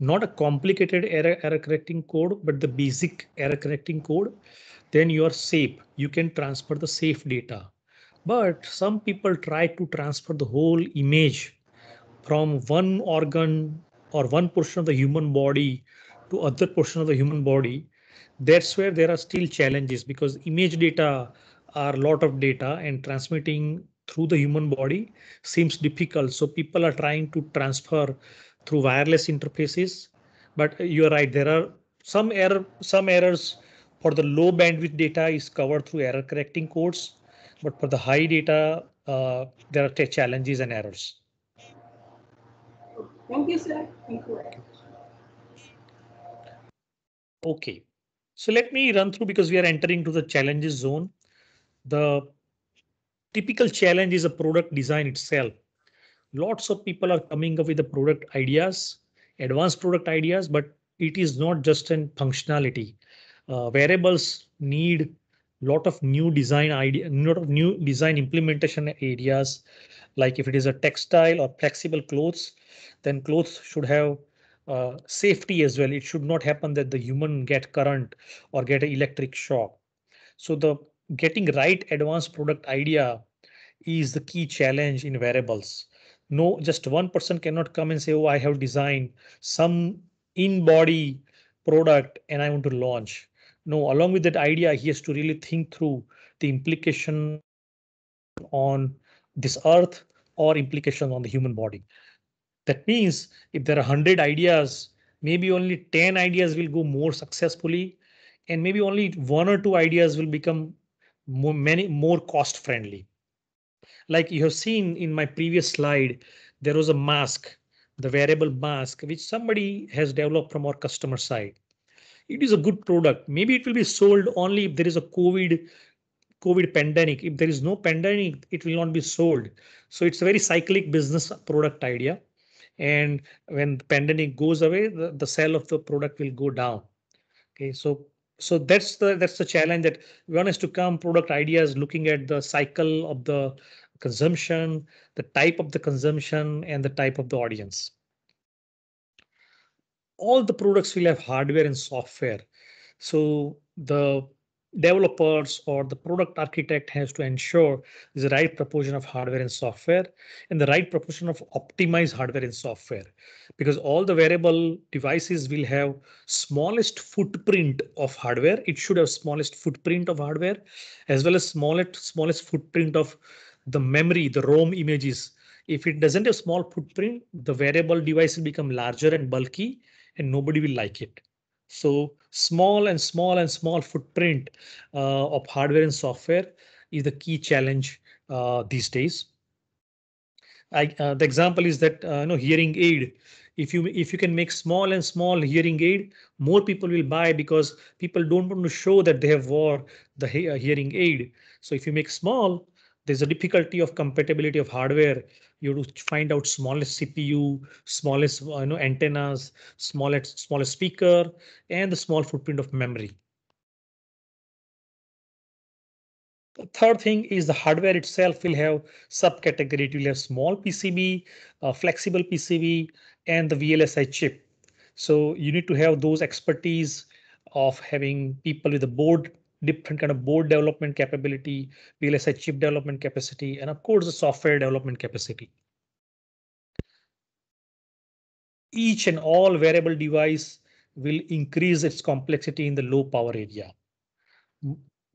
not a complicated error, error correcting code, but the basic error correcting code, then you are safe. You can transfer the safe data. But some people try to transfer the whole image from one organ or one portion of the human body to other portion of the human body. That's where there are still challenges because image data are a lot of data and transmitting through the human body seems difficult. So people are trying to transfer through wireless interfaces. But you're right, there are some error, some errors for the low bandwidth data is covered through error correcting codes but for the high data, uh, there are challenges and errors. Thank you, sir. Thank you. Okay, so let me run through because we are entering to the challenges zone. The typical challenge is a product design itself. Lots of people are coming up with the product ideas, advanced product ideas, but it is not just in functionality. Uh, variables need lot of new design idea, lot of new design implementation areas. Like if it is a textile or flexible clothes, then clothes should have uh, safety as well. It should not happen that the human get current or get an electric shock. So the getting right advanced product idea is the key challenge in variables. No, just one person cannot come and say, oh, I have designed some in-body product and I want to launch no, along with that idea, he has to really think through the implication on this earth or implication on the human body. That means if there are 100 ideas, maybe only 10 ideas will go more successfully, and maybe only one or two ideas will become more, many more cost friendly. Like you have seen in my previous slide, there was a mask, the wearable mask, which somebody has developed from our customer side it is a good product maybe it will be sold only if there is a covid covid pandemic if there is no pandemic it will not be sold so it's a very cyclic business product idea and when the pandemic goes away the, the sale of the product will go down okay so so that's the that's the challenge that one has to come product ideas looking at the cycle of the consumption the type of the consumption and the type of the audience all the products will have hardware and software. So the developers or the product architect has to ensure the right proportion of hardware and software and the right proportion of optimized hardware and software because all the wearable devices will have smallest footprint of hardware it should have smallest footprint of hardware as well as smallest smallest footprint of the memory the rom images if it doesn't have small footprint the wearable device will become larger and bulky and nobody will like it. So small and small and small footprint uh, of hardware and software is the key challenge uh, these days. I, uh, the example is that uh, you know hearing aid. If you if you can make small and small hearing aid, more people will buy because people don't want to show that they have wore the he uh, hearing aid. So if you make small, there's a difficulty of compatibility of hardware you have to find out smallest cpu smallest uh, you know antennas smallest smallest speaker and the small footprint of memory the third thing is the hardware itself will have subcategory it will have small pcb uh, flexible pcb and the vlsi chip so you need to have those expertise of having people with the board different kind of board development capability, VLSI chip development capacity, and of course the software development capacity. Each and all wearable device will increase its complexity in the low power area.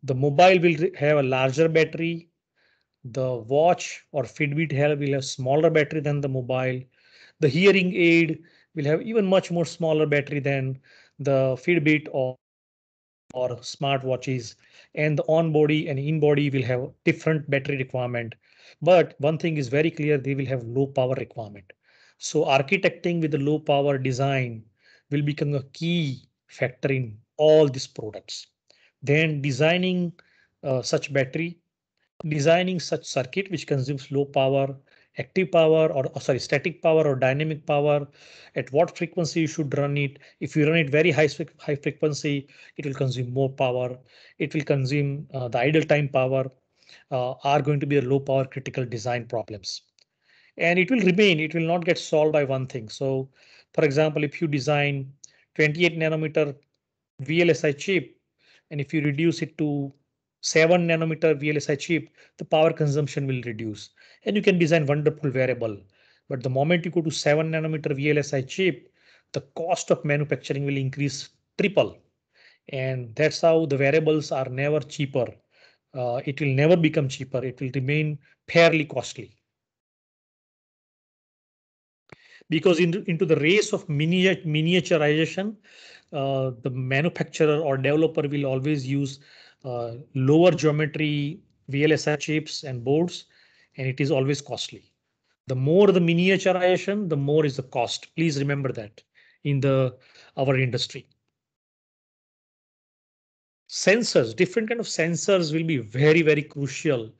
The mobile will have a larger battery. The watch or Fitbit Health will have smaller battery than the mobile. The hearing aid will have even much more smaller battery than the Fitbit or, or smartwatches and the on-body and in-body will have different battery requirement but one thing is very clear they will have low power requirement so architecting with the low power design will become a key factor in all these products then designing uh, such battery designing such circuit which consumes low power active power or, or oh, sorry static power or dynamic power at what frequency you should run it if you run it very high high frequency it will consume more power it will consume uh, the idle time power uh, are going to be a low power critical design problems and it will remain it will not get solved by one thing so for example if you design 28 nanometer vlsi chip and if you reduce it to 7 nanometer VLSI chip, the power consumption will reduce. And you can design wonderful variable. But the moment you go to 7 nanometer VLSI chip, the cost of manufacturing will increase triple. And that's how the variables are never cheaper. Uh, it will never become cheaper. It will remain fairly costly. Because in, into the race of miniaturization, uh, the manufacturer or developer will always use uh, lower geometry VLSI chips and boards, and it is always costly. The more the miniaturization, the more is the cost. Please remember that in the our industry. Sensors, different kind of sensors will be very, very crucial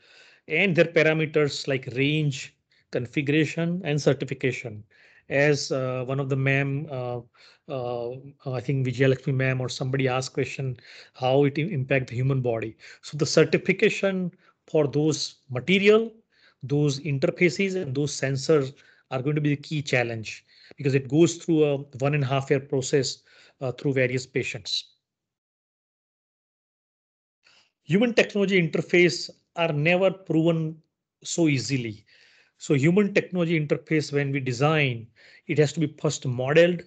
and their parameters like range, configuration and certification as uh, one of the ma'am, uh, uh, I think Vijayalakshmi ma'am or somebody asked question, how it impact the human body. So the certification for those material, those interfaces and those sensors are going to be the key challenge because it goes through a one and a half year process uh, through various patients. Human technology interface are never proven so easily so human technology interface, when we design, it has to be first modeled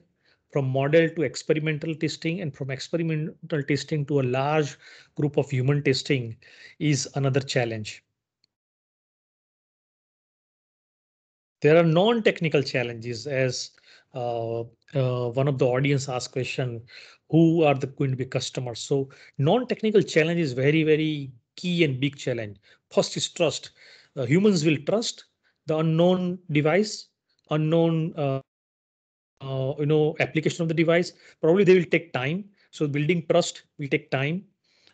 from model to experimental testing and from experimental testing to a large group of human testing is another challenge. There are non-technical challenges as uh, uh, one of the audience asked question, who are the going to be customers? So non-technical challenge is very, very key and big challenge. First is trust. Uh, humans will trust the unknown device, unknown uh, uh, you know application of the device. Probably they will take time. So building trust will take time.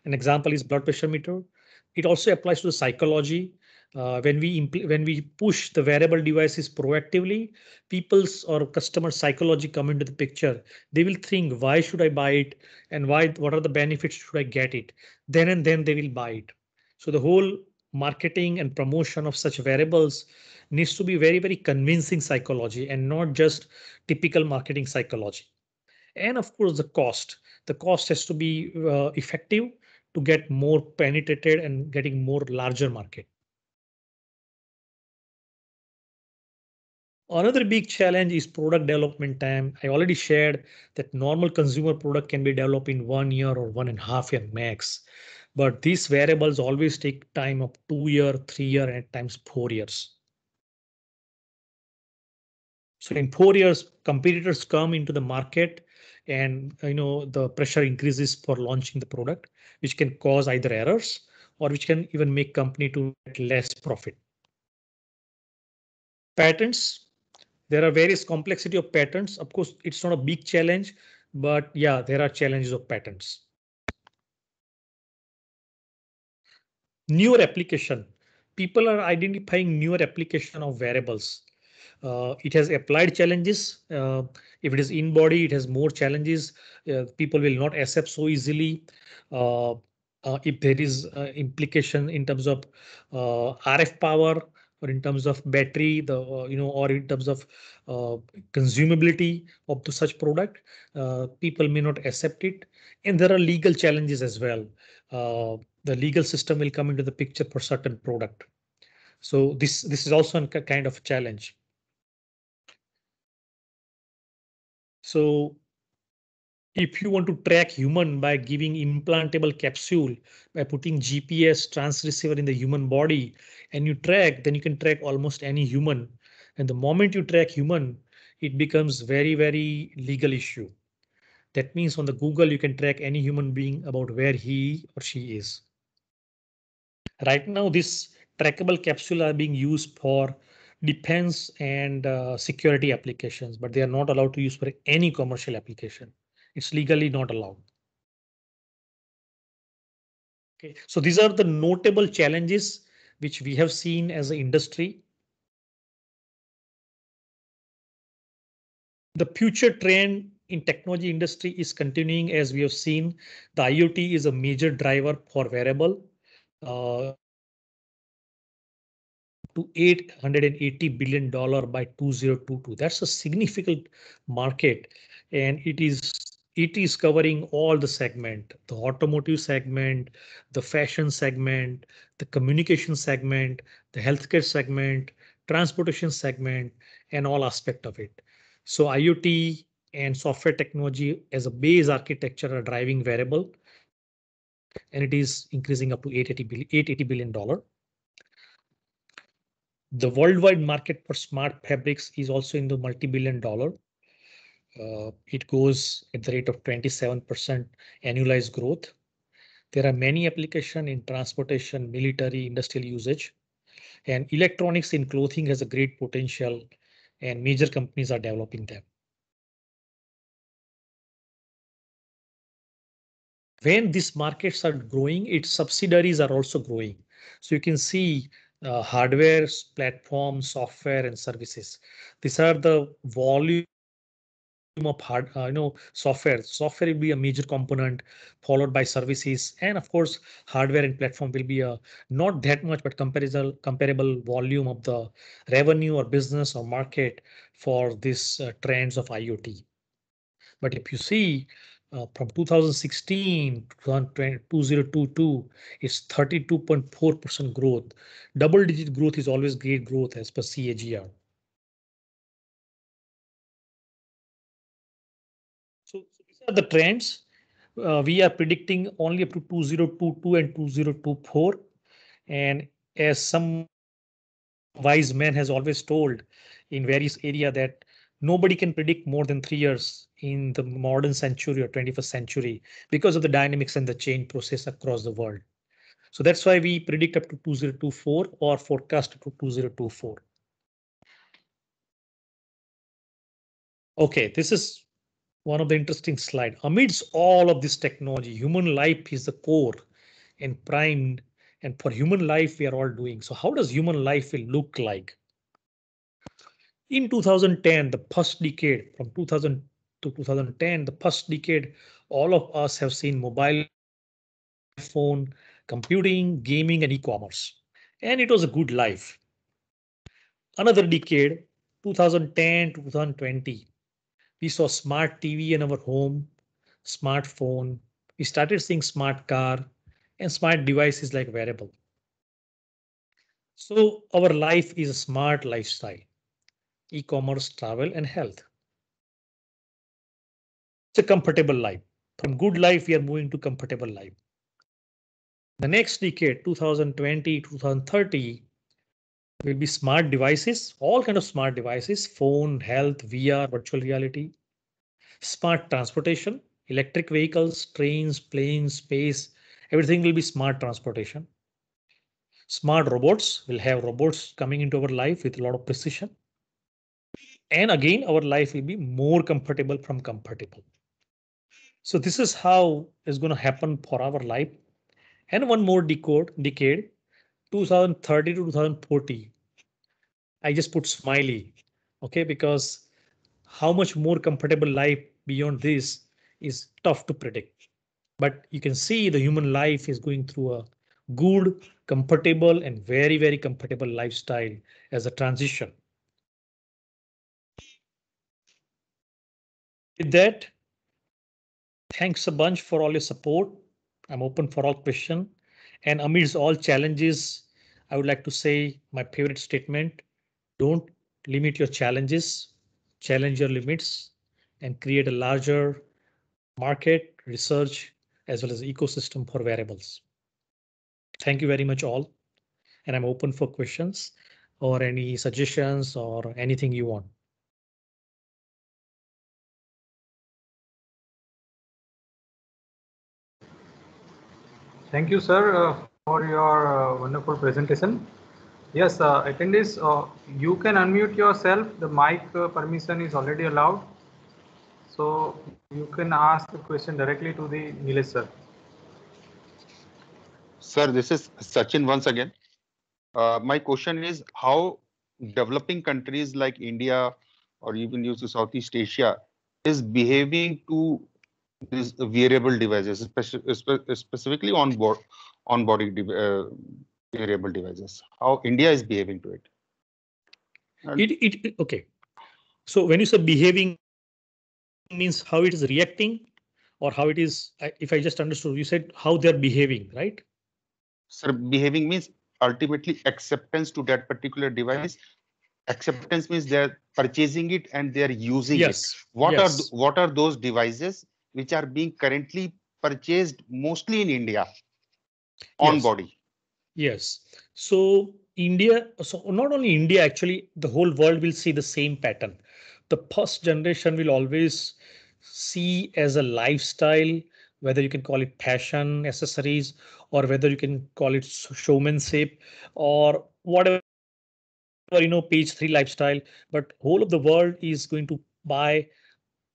An example is blood pressure meter. It also applies to the psychology. Uh, when we when we push the wearable devices proactively, people's or customer psychology come into the picture. They will think, why should I buy it, and why? What are the benefits? Should I get it? Then and then they will buy it. So the whole marketing and promotion of such variables needs to be very, very convincing psychology and not just typical marketing psychology. And of course, the cost. The cost has to be uh, effective to get more penetrated and getting more larger market. Another big challenge is product development time. I already shared that normal consumer product can be developed in one year or one and a half year max. But these variables always take time of two year, three year, and at times four years. So in four years, competitors come into the market and you know the pressure increases for launching the product, which can cause either errors or which can even make company to get less profit. Patents. There are various complexity of patents. Of course, it's not a big challenge, but yeah, there are challenges of patents. Newer application. People are identifying newer application of variables uh, it has applied challenges. Uh, if it is in body, it has more challenges. Uh, people will not accept so easily. Uh, uh, if there is uh, implication in terms of RF power or in terms of battery, the you know, or in terms of consumability of the such product, people may not accept it. And there are legal challenges as well. the legal system will come into the picture for certain product. So this this is also a kind of challenge. So if you want to track human by giving implantable capsule by putting gps transreceiver in the human body and you track then you can track almost any human and the moment you track human it becomes very very legal issue that means on the google you can track any human being about where he or she is right now this trackable capsule are being used for defense and uh, security applications, but they are not allowed to use for any commercial application. It's legally not allowed. Okay, so these are the notable challenges which we have seen as an industry. The future trend in technology industry is continuing as we have seen. The IoT is a major driver for wearable. Uh, to $880 billion by 2022. That's a significant market and it is it is covering all the segment the automotive segment the fashion segment the communication segment the healthcare segment transportation segment and all aspect of it so iot and software technology as a base architecture are driving variable and it is increasing up to 880 billion, 880 billion dollar the worldwide market for smart fabrics is also in the multi-billion dollar. Uh, it goes at the rate of 27% annualized growth. There are many applications in transportation, military, industrial usage, and electronics in clothing has a great potential, and major companies are developing them. When these markets are growing, its subsidiaries are also growing. So you can see uh, hardware, platform, software, and services. These are the volume of hard, uh, you know, software. Software will be a major component, followed by services, and of course, hardware and platform will be a not that much, but comparable comparable volume of the revenue or business or market for these uh, trends of IoT. But if you see uh, from 2016 to 2022 is 32.4% growth. Double digit growth is always great growth as per CAGR. So, so these are the trends. Uh, we are predicting only up to 2022 and 2024. And as some wise man has always told in various area that nobody can predict more than three years in the modern century or 21st century because of the dynamics and the change process across the world. So that's why we predict up to 2024 or forecast up to 2024. Okay, this is one of the interesting slide. Amidst all of this technology, human life is the core and prime. And for human life, we are all doing. So how does human life will look like? in 2010, the first decade from 2000 to 2010, the first decade, all of us have seen mobile phone, computing, gaming, and e-commerce. And it was a good life. Another decade, 2010 to 2020, we saw smart TV in our home, smartphone. We started seeing smart car and smart devices like wearable. So our life is a smart lifestyle e-commerce, travel, and health. It's a comfortable life. From good life, we are moving to comfortable life. The next decade, 2020, 2030, will be smart devices, all kind of smart devices, phone, health, VR, virtual reality, smart transportation, electric vehicles, trains, planes, space, everything will be smart transportation. Smart robots will have robots coming into our life with a lot of precision. And again, our life will be more comfortable from comfortable. So this is how is going to happen for our life. And one more decode, decade, 2030 to 2040. I just put smiley, okay, because how much more comfortable life beyond this is tough to predict. But you can see the human life is going through a good, comfortable, and very, very comfortable lifestyle as a transition. With that, thanks a bunch for all your support. I'm open for all questions. And amidst all challenges, I would like to say my favorite statement, don't limit your challenges, challenge your limits, and create a larger market, research, as well as ecosystem for variables. Thank you very much all, and I'm open for questions or any suggestions or anything you want. Thank you, sir, uh, for your uh, wonderful presentation. Yes, uh, attendees, uh, you can unmute yourself. The mic permission is already allowed. So you can ask the question directly to the Nilesh sir. Sir, this is Sachin once again. Uh, my question is how developing countries like India or even use to Southeast Asia is behaving to these variable devices, specifically on board on body de uh, variable devices. How India is behaving to it. And it it okay. So when you say behaving, means how it is reacting, or how it is. If I just understood, you said how they're behaving, right? Sir, behaving means ultimately acceptance to that particular device acceptance means they're purchasing it and they're using yes. it what yes. are what are those devices which are being currently purchased mostly in India on yes. body. Yes. So India, so not only India, actually, the whole world will see the same pattern. The first generation will always see as a lifestyle, whether you can call it fashion, accessories, or whether you can call it showmanship or whatever, you know, page three lifestyle. But whole of the world is going to buy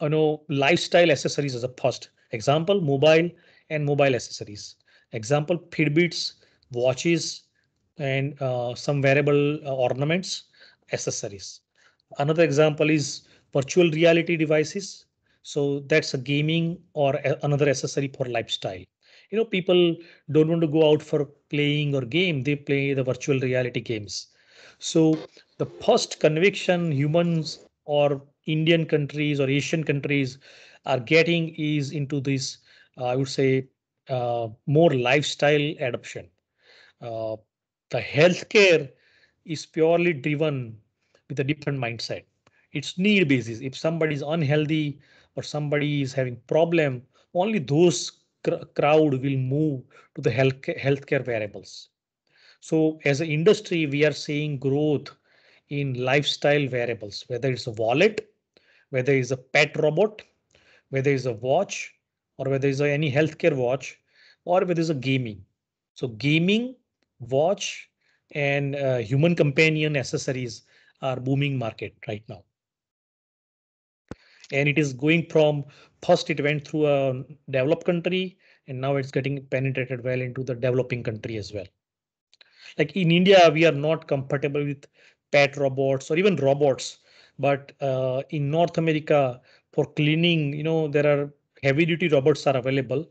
you know, lifestyle accessories as a first example, mobile and mobile accessories. Example, Fitbits, watches, and uh, some wearable uh, ornaments, accessories. Another example is virtual reality devices. So that's a gaming or a- another accessory for lifestyle. You know, people don't want to go out for playing or game. They play the virtual reality games. So the first conviction humans or Indian countries or Asian countries are getting is into this, uh, I would say, uh, more lifestyle adoption. Uh, the healthcare is purely driven with a different mindset. It's need basis. If somebody is unhealthy or somebody is having problem, only those cr- crowd will move to the health healthcare variables. So as an industry, we are seeing growth in lifestyle variables, whether it's a wallet whether it's a pet robot, whether it's a watch, or whether it's any healthcare watch, or whether it's a gaming. So gaming, watch, and uh, human companion accessories are booming market right now. And it is going from first it went through a developed country and now it's getting penetrated well into the developing country as well. Like in India, we are not compatible with pet robots or even robots but uh, in north america for cleaning you know there are heavy duty robots are available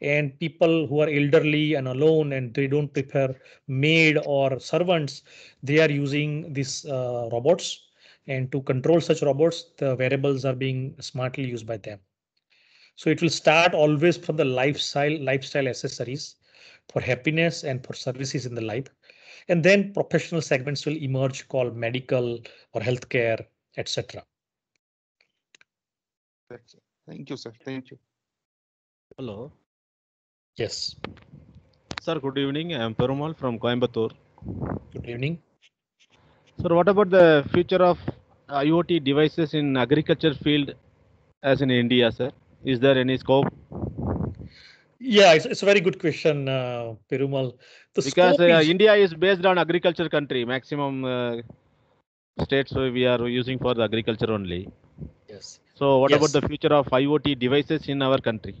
and people who are elderly and alone and they don't prefer maid or servants they are using these uh, robots and to control such robots the variables are being smartly used by them so it will start always from the lifestyle lifestyle accessories for happiness and for services in the life and then professional segments will emerge called medical or healthcare etc. Thank you, sir. Thank you. Hello. Yes. Sir, good evening. I'm Perumal from Coimbatore. Good evening. Sir, what about the future of IoT devices in agriculture field as in India, sir? Is there any scope? Yeah, it's, it's a very good question, uh, Perumal. The because uh, is... India is based on agriculture country, maximum uh, states we are using for the agriculture only. Yes. So what yes. about the future of IoT devices in our country?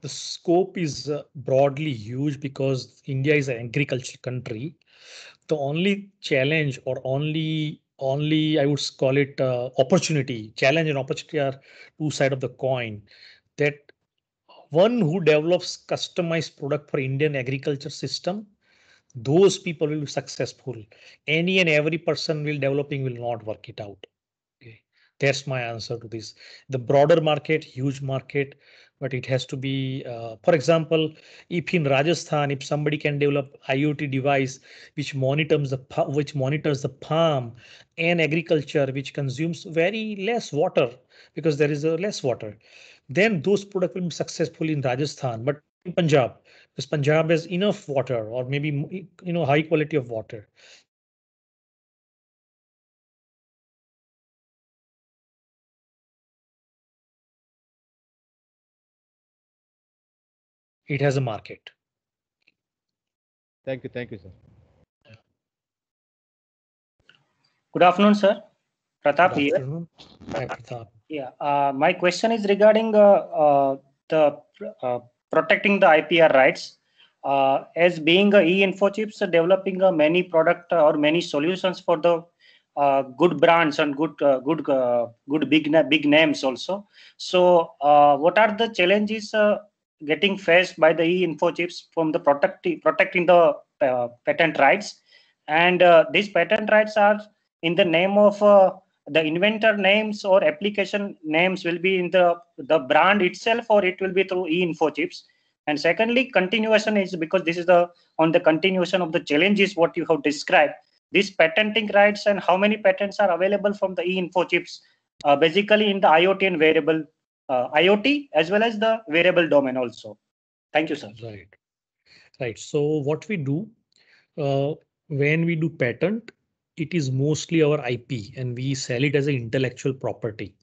The scope is uh, broadly huge because India is an agriculture country. The only challenge or only only I would call it uh, opportunity, challenge and opportunity are two side of the coin. That one who develops customized product for Indian agriculture system those people will be successful any and every person will developing will not work it out okay. that's my answer to this the broader market huge market but it has to be uh, for example if in rajasthan if somebody can develop iot device which monitors the which monitors the palm and agriculture which consumes very less water because there is less water then those product will be successful in rajasthan but in punjab this Punjab has enough water or maybe you know high quality of water. It has a market. Thank you, thank you, sir. Good afternoon, sir. Pratap Good afternoon. here. Pratap. Yeah, uh, my question is regarding uh, uh, the uh, protecting the IPR rights. Uh, as being a e-info chips, uh, developing uh, many product uh, or many solutions for the uh, good brands and good uh, good uh, good big na- big names also so what are the challenges getting faced by the e-info chips from the protect- protecting the patent rights and these patent rights are in the name of the inventor names or application names will be in the the brand itself or it will be through e-info chips and secondly continuation is because this is the on the continuation of the challenges what you have described these patenting rights and how many patents are available from the e-info chips uh, basically in the iot and variable uh, iot as well as the variable domain also thank you sir right right so what we do uh, when we do patent it is mostly our IP and we sell it as an intellectual property.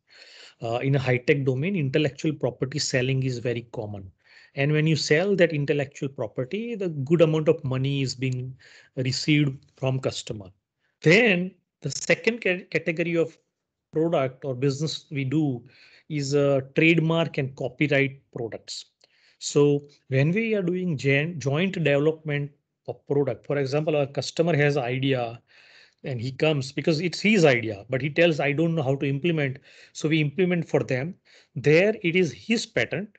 Uh, in a high-tech domain, intellectual property selling is very common. And when you sell that intellectual property, the good amount of money is being received from customer. Then the second category of product or business we do is a uh, trademark and copyright products. So when we are doing joint development of product, for example, our customer has idea and he comes because it's his idea but he tells i don't know how to implement so we implement for them there it is his patent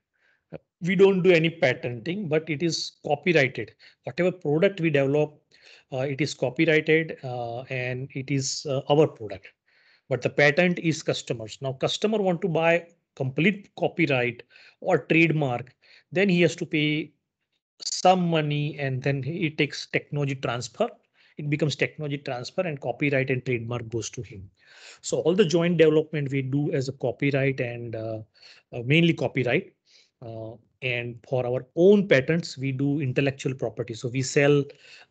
we don't do any patenting but it is copyrighted whatever product we develop uh, it is copyrighted uh, and it is uh, our product but the patent is customers now customer want to buy complete copyright or trademark then he has to pay some money and then it takes technology transfer it becomes technology transfer and copyright and trademark goes to him. So all the joint development we do as a copyright and uh, uh, mainly copyright. Uh, and for our own patents, we do intellectual property. So we sell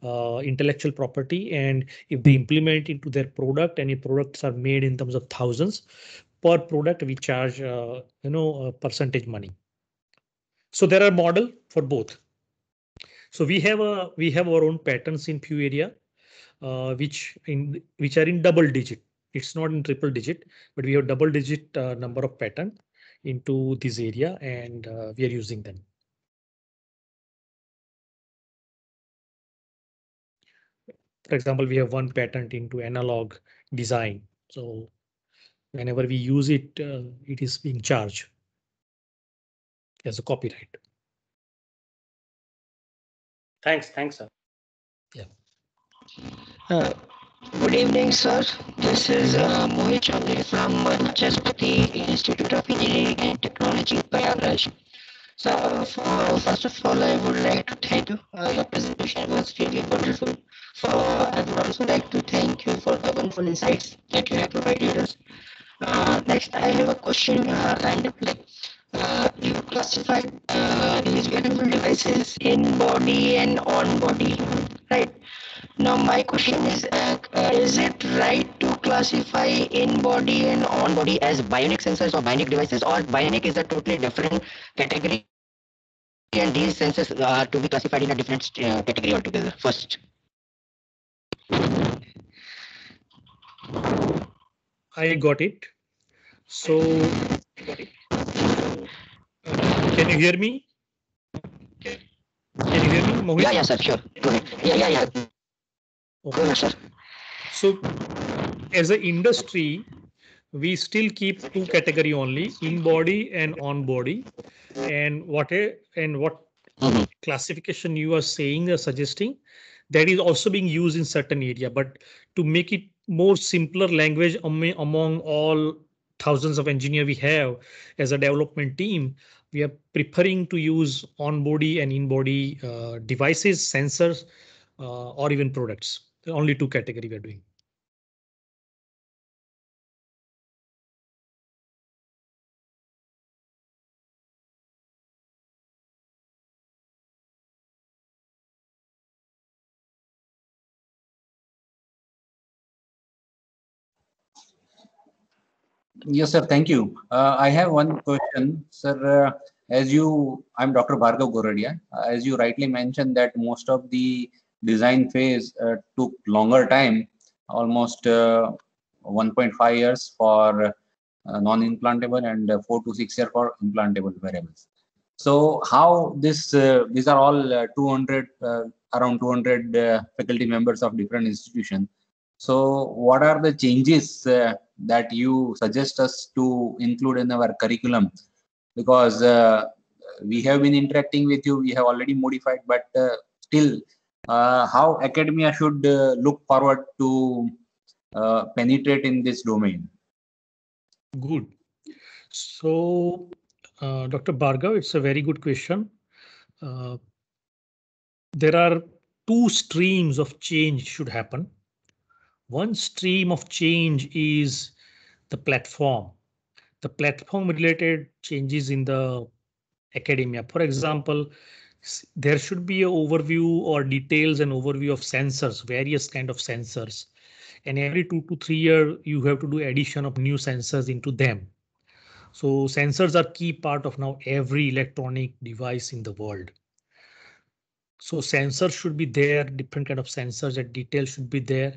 uh, intellectual property and if they implement into their product, any products are made in terms of thousands per product, we charge, uh, you know, percentage money. So there are model for both. So we have a we have our own patents in few area uh, which in which are in double digit. It's not in triple digit, but we have double digit uh, number of pattern into this area and uh, we are using them. For example, we have one patent into analog design. So whenever we use it, uh, it is being charged as a copyright. Thanks. Thanks, sir. Yeah. Uh, good evening, sir. This is uh, Mohit Chaudhary from Chaspati Institute of Engineering and Technology, Prayagraj. So, for, first of all, I would like to thank you. Uh, your presentation was really wonderful. So, I would also like to thank you for the wonderful insights that you have provided us. Uh, next, I have a question uh, kind of like uh, you classified these uh, wearable devices in body and on body, right? Now my question is, uh, uh, is it right to classify in-body and on-body as bionic sensors or bionic devices or bionic is a totally different category and these sensors are to be classified in a different uh, category altogether first? I got it. So uh, can you hear me? Can you hear me, Mohit? Yeah, yeah, sir, sure. Go ahead. Yeah, yeah, yeah. Okay. So as an industry, we still keep two category only in body and on body and what a, and what mm-hmm. classification you are saying or uh, suggesting that is also being used in certain area but to make it more simpler language among all thousands of engineer we have as a development team we are preferring to use on body and in body uh, devices sensors uh, or even products the only two category we are doing. Yes, sir. Thank you. Uh, I have one question, sir. Uh, as you, I'm Dr. Bhargav Goradia. Uh, as you rightly mentioned that most of the design phase uh, took longer time, almost uh, 1.5 years for uh, non-implantable and four to six years for implantable variables. So how this, these are all 200, around 200 faculty members of different institutions. So what are the changes that you suggest us to include in our curriculum? Because we have been interacting with you we have already modified but uh, still uh, how academia should uh, look forward to uh, penetrate in this domain? Good. So, Dr. Bhargav, it's a very good question. there are two streams of change should happen. One stream of change is the platform, the platform related changes in the academia. For example, there should be an overview or details and overview of sensors, various kind of sensors. And every two to three year, you have to do addition of new sensors into them. So sensors are key part of now every electronic device in the world. So sensors should be there, different kind of sensors That details should be there.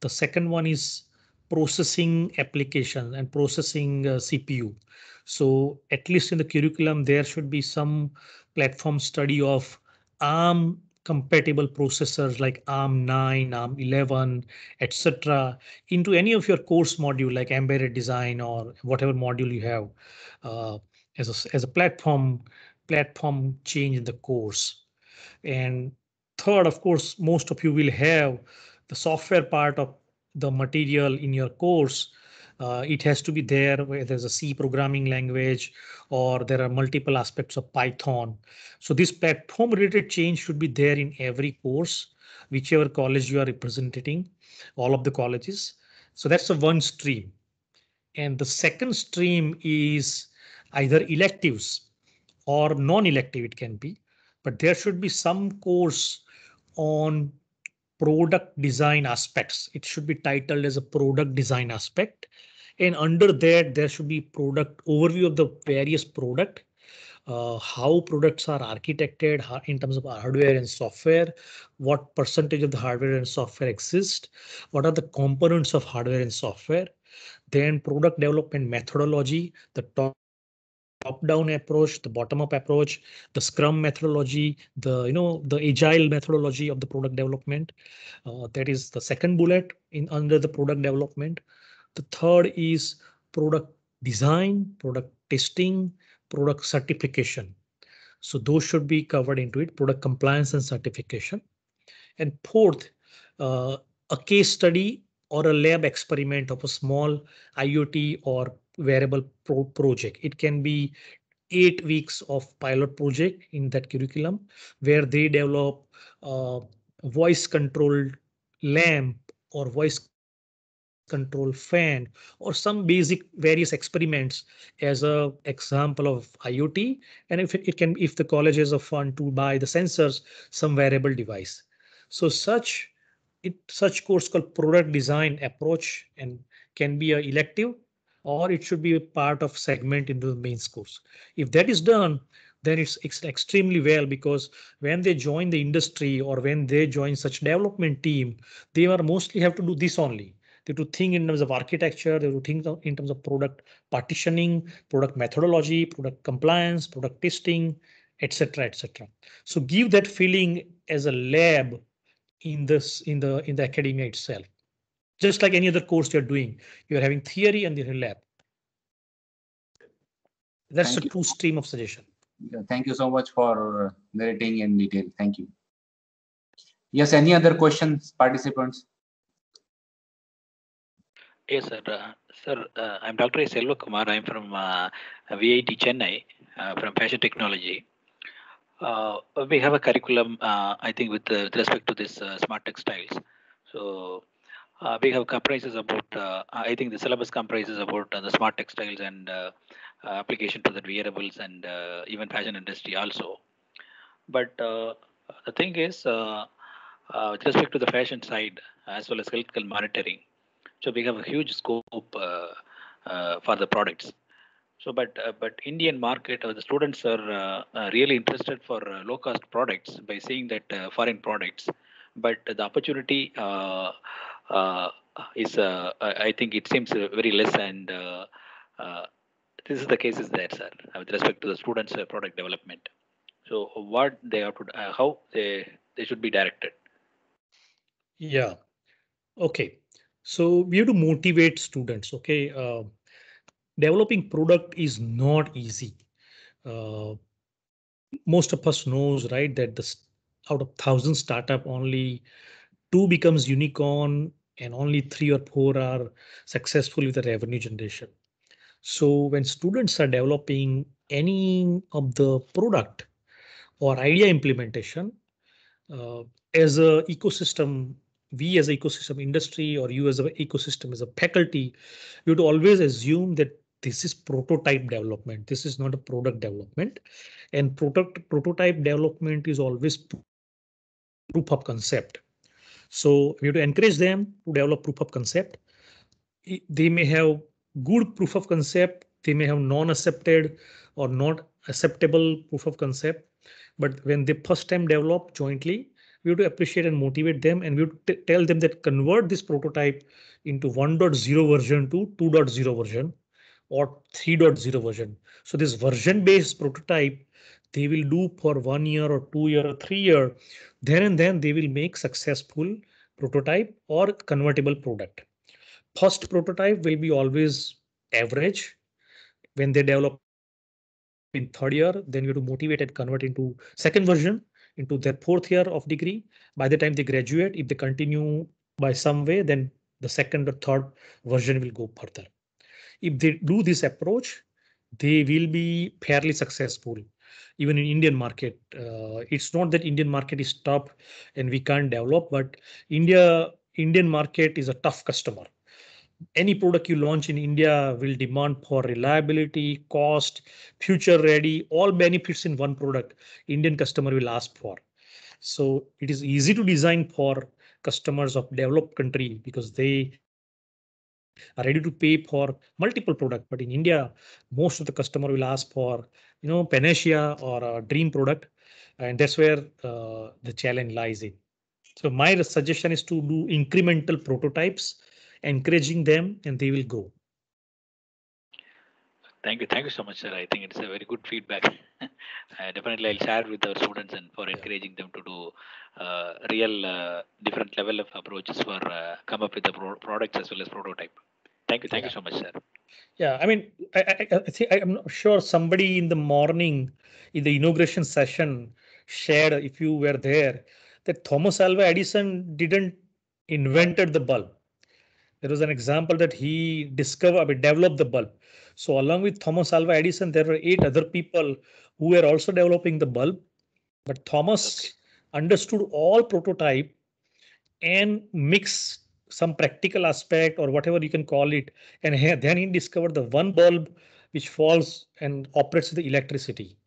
The second one is processing application and processing uh, CPU. So at least in the curriculum, there should be some platform study of ARM compatible processors like ARM9, ARM11, etc. into any of your course module like embedded design or whatever module you have uh, as, a, as a platform platform change in the course. And third, of course, most of you will have the software part of the material in your course uh, it has to be there where there's a C programming language or there are multiple aspects of Python. So this platform related change should be there in every course, whichever college you are representing, all of the colleges. So that's the one stream. And the second stream is either electives or non-elective it can be, but there should be some course on product design aspects. It should be titled as a product design aspect. And under that, there should be product overview of the various product, uh, how products are architected in terms of hardware and software, what percentage of the hardware and software exist, what are the components of hardware and software, then product development methodology, the top top-down approach, the bottom-up approach, the Scrum methodology, the you know the agile methodology of the product development. Uh, that is the second bullet in under the product development. The third is product design, product testing, product certification. So those should be covered into it, product compliance and certification. And fourth, uh, a case study or a lab experiment of a small IoT or variable pro project. It can be eight weeks of pilot project in that curriculum where they develop uh, voice controlled lamp or voice control fan or some basic various experiments as a example of IoT. And if it can, if the colleges are fund to buy the sensors, some variable device. So such it such course called product design approach and can be a elective or it should be a part of segment into the main course. If that is done, then it's, it's extremely well because when they join the industry or when they join such development team, they are mostly have to do this only. They have to think in terms of architecture, they have to think in terms of product partitioning, product methodology, product compliance, product testing, etc., etc. So give that feeling as a lab in this in the in the academia itself just like any other course you're doing. You're having theory and the lab. That's Thank a true stream of suggestion. Thank you so much for uh, narrating in detail. Thank you. Yes, any other questions, participants? Yes, sir. Uh, sir, uh, I'm Dr. Isello Kumar. I'm from uh, VIT Chennai, uh, from Fashion Technology. Uh, we have a curriculum, uh, I think, with, with respect to this smart textiles. So uh, we have comprises about, uh, I think the syllabus comprises about uh, the smart textiles and uh, uh, application to the wearables and uh, even fashion industry also. But the thing is, with respect to the fashion side, as well as healthcare monitoring, so we have a huge scope for the products. So, but but Indian market, the students are really interested for low cost products by seeing that foreign products, but the opportunity uh, is uh, I think it seems very less and uh, this is the case is there, sir, with respect to the students' product development. So what they have to, how they they should be directed. Yeah. Okay. So we have to motivate students. Okay. Uh, developing product is not easy. Uh, most of us knows right that this out of thousand startup only two becomes unicorn and only three or four are successful with the revenue generation. So when students are developing any of the product or idea implementation, uh, as a ecosystem, we as an ecosystem industry or you as an ecosystem as a faculty, you would always assume that this is prototype development. This is not a product development. And product prototype development is always proof of concept. So we have to encourage them to develop proof of concept. They may have good proof of concept. They may have non-accepted or not acceptable proof of concept. But when they first time develop jointly, we have to appreciate and motivate them and we tell them that convert this prototype into 1.0 version to 2.0 version or 3.0 version. So this version based prototype they will do for one year or two year or three year then and then they will make successful prototype or convertible product first prototype will be always average when they develop in third year then you have to motivate and convert into second version into their fourth year of degree by the time they graduate if they continue by some way then the second or third version will go further if they do this approach they will be fairly successful even in Indian market. Uh, it's not that Indian market is tough and we can't develop, but India Indian market is a tough customer. Any product you launch in India will demand for reliability, cost, future ready, all benefits in one product. Indian customer will ask for. So it is easy to design for customers of developed country because they are ready to pay for multiple product but in india most of the customer will ask for you know panacea or a dream product and that's where uh, the challenge lies in so my suggestion is to do incremental prototypes encouraging them and they will go. Thank you. Thank you so much, sir. I think it's a very good feedback. [laughs] uh, definitely, I'll share with our students and for encouraging them to do uh, real uh, different level of approaches for uh, come up with the pro- products as well as prototype. Thank you. Thank yeah. you so much, sir. Yeah, I mean, I, I, I see, I'm not sure somebody in the morning in the inauguration session shared if you were there that Thomas Alva Edison didn't invented the bulb there was an example that he discovered, I mean, developed the bulb. So along with Thomas Alva Edison, there were eight other people who were also developing the bulb. But Thomas okay. understood all prototype and mixed some practical aspect or whatever you can call it. And then he discovered the one bulb which falls and operates the electricity.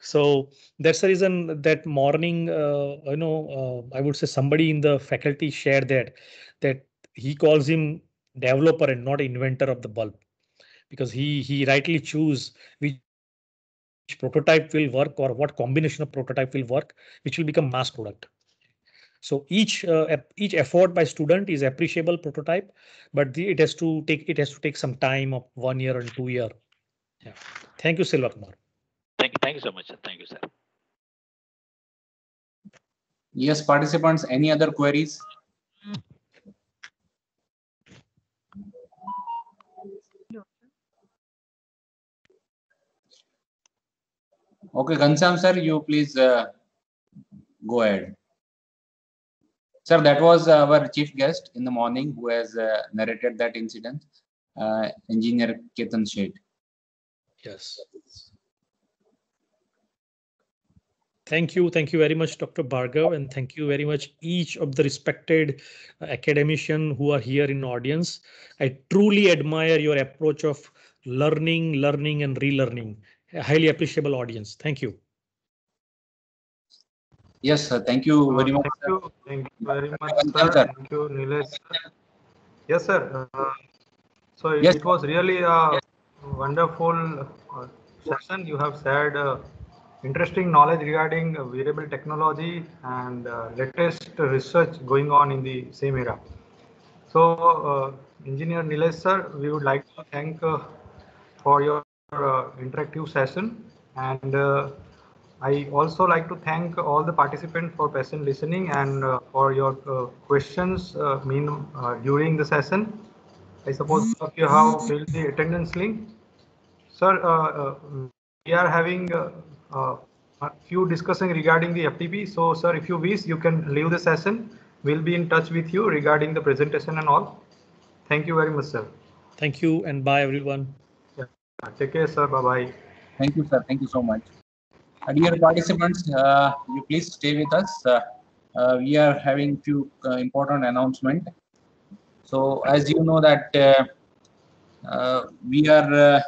So that's the reason that morning, uh, you know, uh, I would say somebody in the faculty shared that that he calls him developer and not inventor of the bulb because he he rightly choose which prototype will work or what combination of prototype will work which will become mass product so each uh, each effort by student is appreciable prototype but the, it has to take it has to take some time of one year and two year yeah thank you silva kumar thank you thank you so much sir. thank you sir yes participants any other queries Okay, Ghanshyam sir, you please uh, go ahead. Sir, that was our chief guest in the morning who has uh, narrated that incident, uh, Engineer Ketan Sheth. Yes. Thank you. Thank you very much, Dr. Bhargav, and thank you very much each of the respected uh, academician who are here in audience. I truly admire your approach of learning, learning, and relearning highly appreciable audience. Thank you. Yes, sir. Thank you very much. Thank you, Thank you very much, sir. Thank you, Nilesh. Yes, sir. Uh, so yes. it was really a yes. wonderful uh, session. You have shared uh, interesting knowledge regarding uh, wearable technology and uh, latest research going on in the same era. So, Engineer Nilesh, sir, we would like to thank for your interactive session and uh, I also like to thank all the participants for patient listening and uh, for your uh, questions uh, mean, uh, during the session. I suppose you have filled the attendance link. Sir, uh, we are having a few discussing regarding the FTP. So, sir, if you wish, you can leave the session. We'll be in touch with you regarding the presentation and all. Thank you very much, sir. Thank you and bye, everyone. Uh, take care, sir. Bye bye. Thank you, sir. Thank you so much. Uh, dear participants, uh, you please stay with us. Uh, uh we are having few uh, important announcement. So, as you know that we are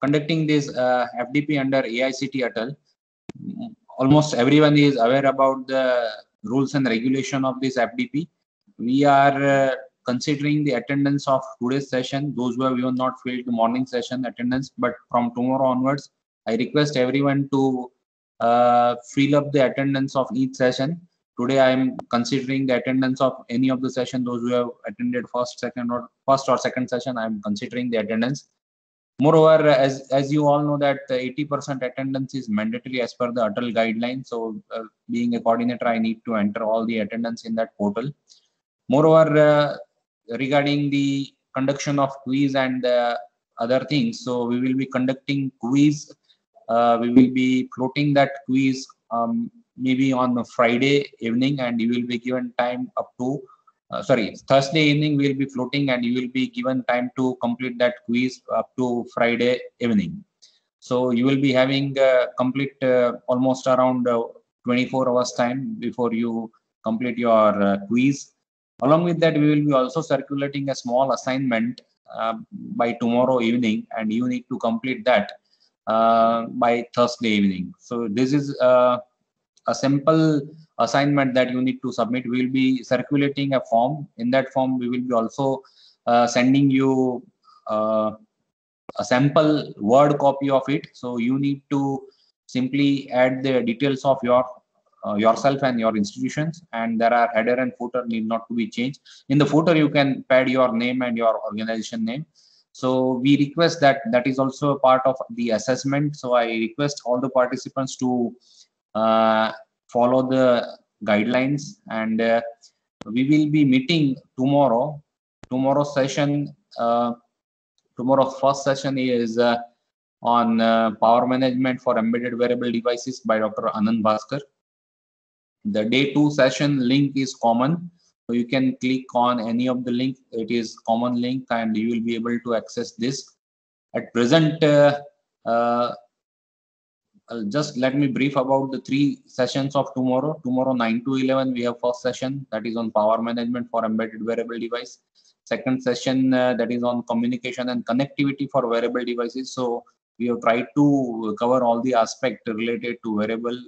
conducting this FDP under AICT Atal. Almost everyone is aware about the rules and regulation of this FDP. We are considering the attendance of today's session, those who have even not filled the morning session attendance, but from tomorrow onwards, I request everyone to uh, fill up the attendance of each session. Today, I am considering the attendance of any of the session. Those who have attended first, second, or first or second session, I am considering the attendance. Moreover, as as you all know that 80% attendance is mandatory as per the UTL guidelines. So, uh, being a coordinator, I need to enter all the attendance in that portal. Moreover, uh, regarding the conduction of quiz and uh, other things. So we will be conducting quiz. Uh, we will be floating that quiz um, maybe on Friday evening, and you will be given time up to uh, sorry Thursday evening. We will be floating, and you will be given time to complete that quiz up to Friday evening. So you will be having uh, complete uh, almost around uh, 24 hours time before you complete your quiz Along with that, we will be also circulating a small assignment uh, by tomorrow evening, and you need to complete that uh, by Thursday evening. So this is uh, a simple assignment that you need to submit. We will be circulating a form. In that form, we will be also uh, sending you uh, a sample word copy of it. So you need to simply add the details of your uh, yourself and your institutions and there are header and footer need not to be changed in the footer you can pad your name and your organization name so we request that that is also a part of the assessment so i request all the participants to uh, follow the guidelines and uh, we will be meeting tomorrow tomorrow session uh, tomorrow's first session is uh, on uh, power management for embedded wearable devices by dr anand bhaskar the day two session link is common. So you can click on any of the link. It is common link and you will be able to access this. At present, uh, uh, just let me brief about the three sessions of tomorrow. Tomorrow 9 to 11, we have first session that is on power management for embedded wearable device. Second session uh, that is on communication and connectivity for wearable devices. So we have tried to cover all the aspect related to wearable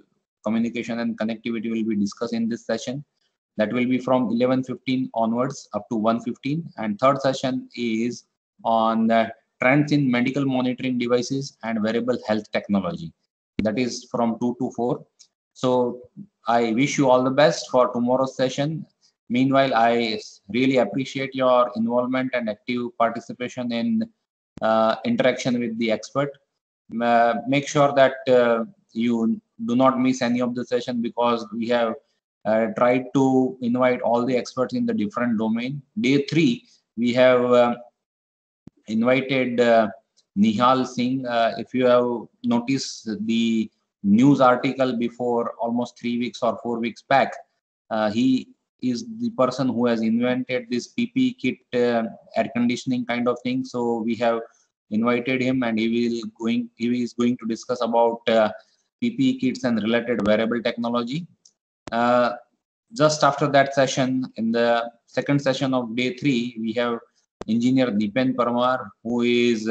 communication and connectivity will be discussed in this session. That will be from 11.15 onwards up to 1.15. And third session is on trends in medical monitoring devices and wearable health technology. That is from 2 to 4. So I wish you all the best for tomorrow's session. Meanwhile, I really appreciate your involvement and active participation in uh, interaction with the expert. Uh, make sure that uh, you do not miss any of the session because we have uh, tried to invite all the experts in the different domain. Day three, we have uh, invited uh, Nihal Singh. Uh, if you have noticed the news article before almost three weeks or four weeks back, uh, he is the person who has invented this PP kit uh, air conditioning kind of thing. So we have invited him, and he will going he is going to discuss about PPE kits and related wearable technology. Uh, just after that session, in the second session of day three, we have engineer Dipen Parmar, who is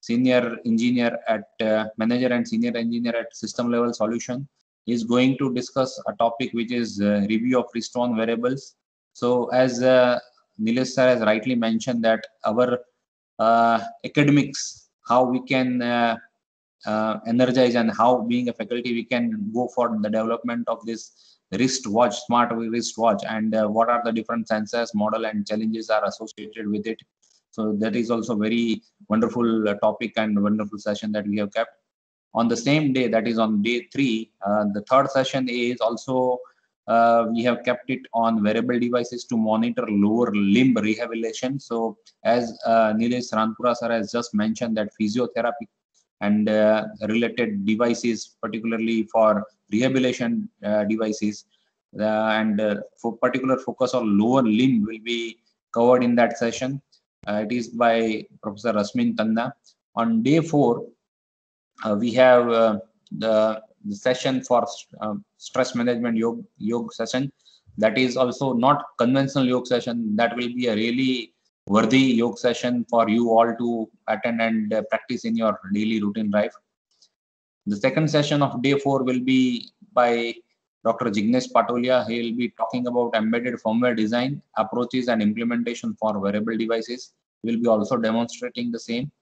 senior engineer at uh, manager and senior engineer at system level solution is going to discuss a topic which is uh, review of reston variables so as uh, nilesh sir has rightly mentioned that our uh, academics how we can uh, uh, energize and how being a faculty we can go for the development of this wristwatch smart wristwatch and uh, what are the different sensors model and challenges are associated with it so that is also very wonderful uh, topic and wonderful session that we have kept on the same day that is on day three uh, the third session is also uh, we have kept it on wearable devices to monitor lower limb rehabilitation. So as uh, Nilesh Ranpura sir has just mentioned that physiotherapy and uh, related devices, particularly for rehabilitation uh, devices. and uh, for particular focus on lower limb will be covered in that session. Uh, it is by Professor Rasmin Tanda. On day four, uh, we have the, the, session for um, stress management yoga, yoga session. That is also not conventional yoga session. That will be a really worthy yoga session for you all to attend and uh, practice in your daily routine life. The second session of day four will be by Dr. Jignesh Patolia. He'll be talking about embedded firmware design approaches and implementation for wearable devices. will be also demonstrating the same.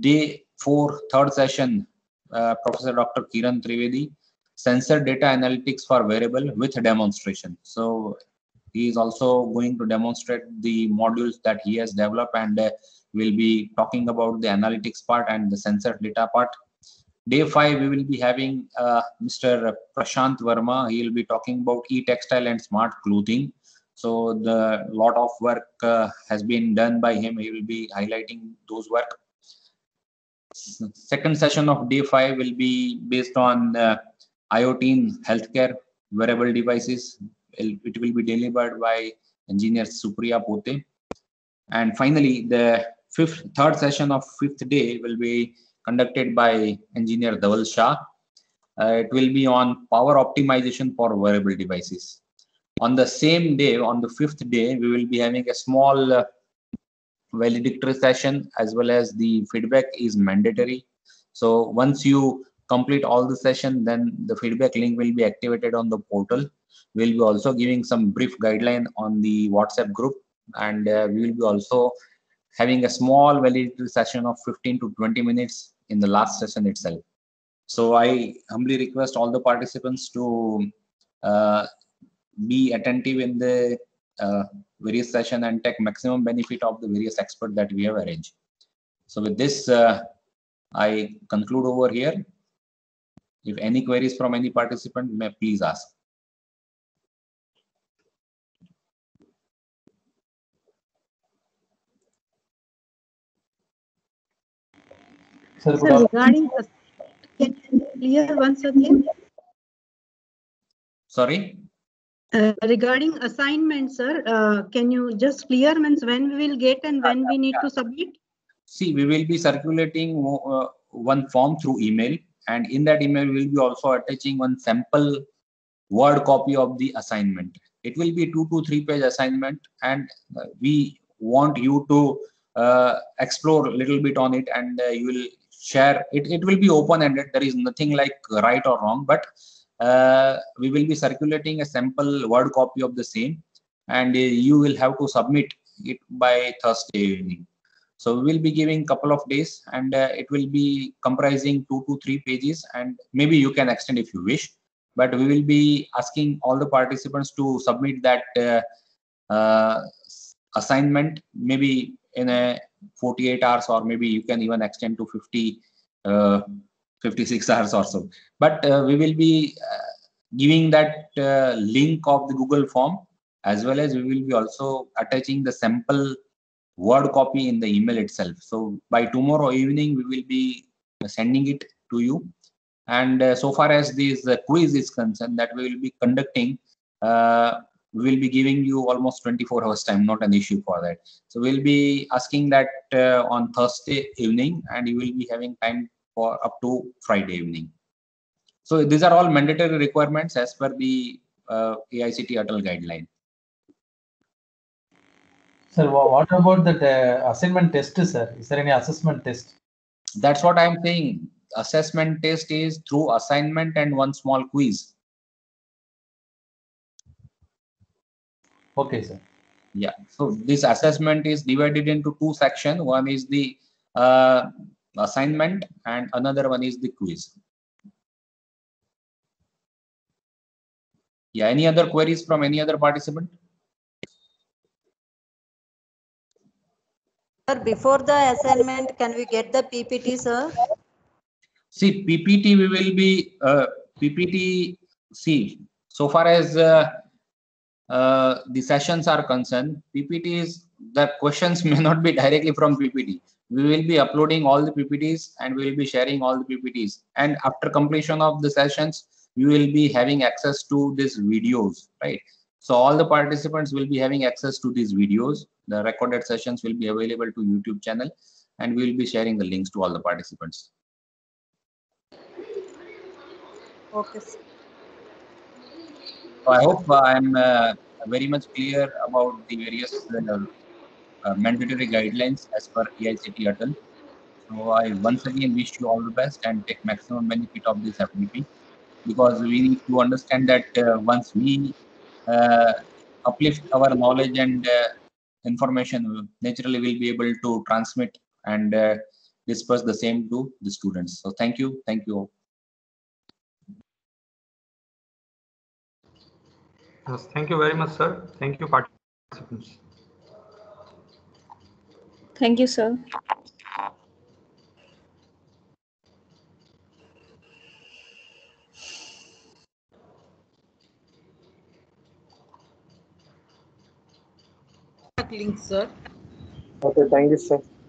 Day four, third session, uh, Professor Dr. Kiran Trivedi, sensor data analytics for wearable with demonstration. So he is also going to demonstrate the modules that he has developed and uh, will be talking about the analytics part and the sensor data part. Day five, we will be having uh, Mr. Prashant Verma. He will be talking about e-textile and smart clothing. So the lot of work uh, has been done by him. He will be highlighting those work. Second session of day five will be based on uh, IoT in healthcare, wearable devices, it will be delivered by engineer Supriya Pote. And finally, the fifth, third session of fifth day will be conducted by engineer daval Shah. Uh, it will be on power optimization for wearable devices. On the same day, on the fifth day, we will be having a small uh, valedictory session as well as the feedback is mandatory. So once you complete all the session, then the feedback link will be activated on the portal. We'll be also giving some brief guideline on the WhatsApp group, and uh, we will be also having a small validity session of 15 to 20 minutes in the last session itself. So I humbly request all the participants to uh, be attentive in the uh, various session and take maximum benefit of the various expert that we have arranged. So with this, uh, I conclude over here. If any queries from any participant, may please ask. Sir, Sir regarding can clear once again? Sorry. Uh, regarding assignment, sir, uh, can you just clear means when we will get and when we need to submit? See, we will be circulating uh, one form through email, and in that email, we will be also attaching one sample word copy of the assignment. It will be two to three page assignment, and uh, we want you to uh, explore a little bit on it, and uh, you will share it it will be open ended there is nothing like right or wrong but uh, we will be circulating a sample word copy of the same and uh, you will have to submit it by thursday evening so we will be giving couple of days and uh, it will be comprising two to three pages and maybe you can extend if you wish but we will be asking all the participants to submit that uh, uh assignment maybe in a 48 hours or maybe you can even extend to 50 uh, 56 hours or so but uh, we will be uh, giving that uh, link of the google form as well as we will be also attaching the sample word copy in the email itself so by tomorrow evening we will be sending it to you and uh, so far as this uh, quiz is concerned that we will be conducting we will be giving you almost 24 hours time not an issue for that so we'll be asking that uh, on thursday evening and you will be having time for up to friday evening so these are all mandatory requirements as per the uh, aict atal guideline sir what about the uh, assignment test sir is there any assessment test that's what i am saying assessment test is through assignment and one small quiz Okay, sir. Yeah. So this assessment is divided into two sections. One is the uh, assignment and another one is the quiz. Yeah. Any other queries from any other participant? Sir, before the assignment, can we get the PPT, sir? See, PPT we will be, uh, PPT, see, so far as uh, uh, the sessions are concerned, PPTs, the questions [laughs] may not be directly from PPT. We will be uploading all the PPTs and we will be sharing all the PPTs. And after completion of the sessions, you will be having access to these videos, right? So all the participants will be having access to these videos. The recorded sessions will be available to YouTube channel and we will be sharing the links to all the participants. Okay. So I hope uh, I'm uh, very much clear about the various uh, mandatory guidelines as per EICT Atal. So I once again wish you all the best and take maximum benefit of this FDP because we need to understand that uh, once we uh, uplift our knowledge and uh, information, naturally we'll be able to transmit and disperse the same to the students. So thank you. Thank you Yes, thank you very much, sir. Thank you, participants. Thank you, sir. Link, sir. Okay, thank you, sir.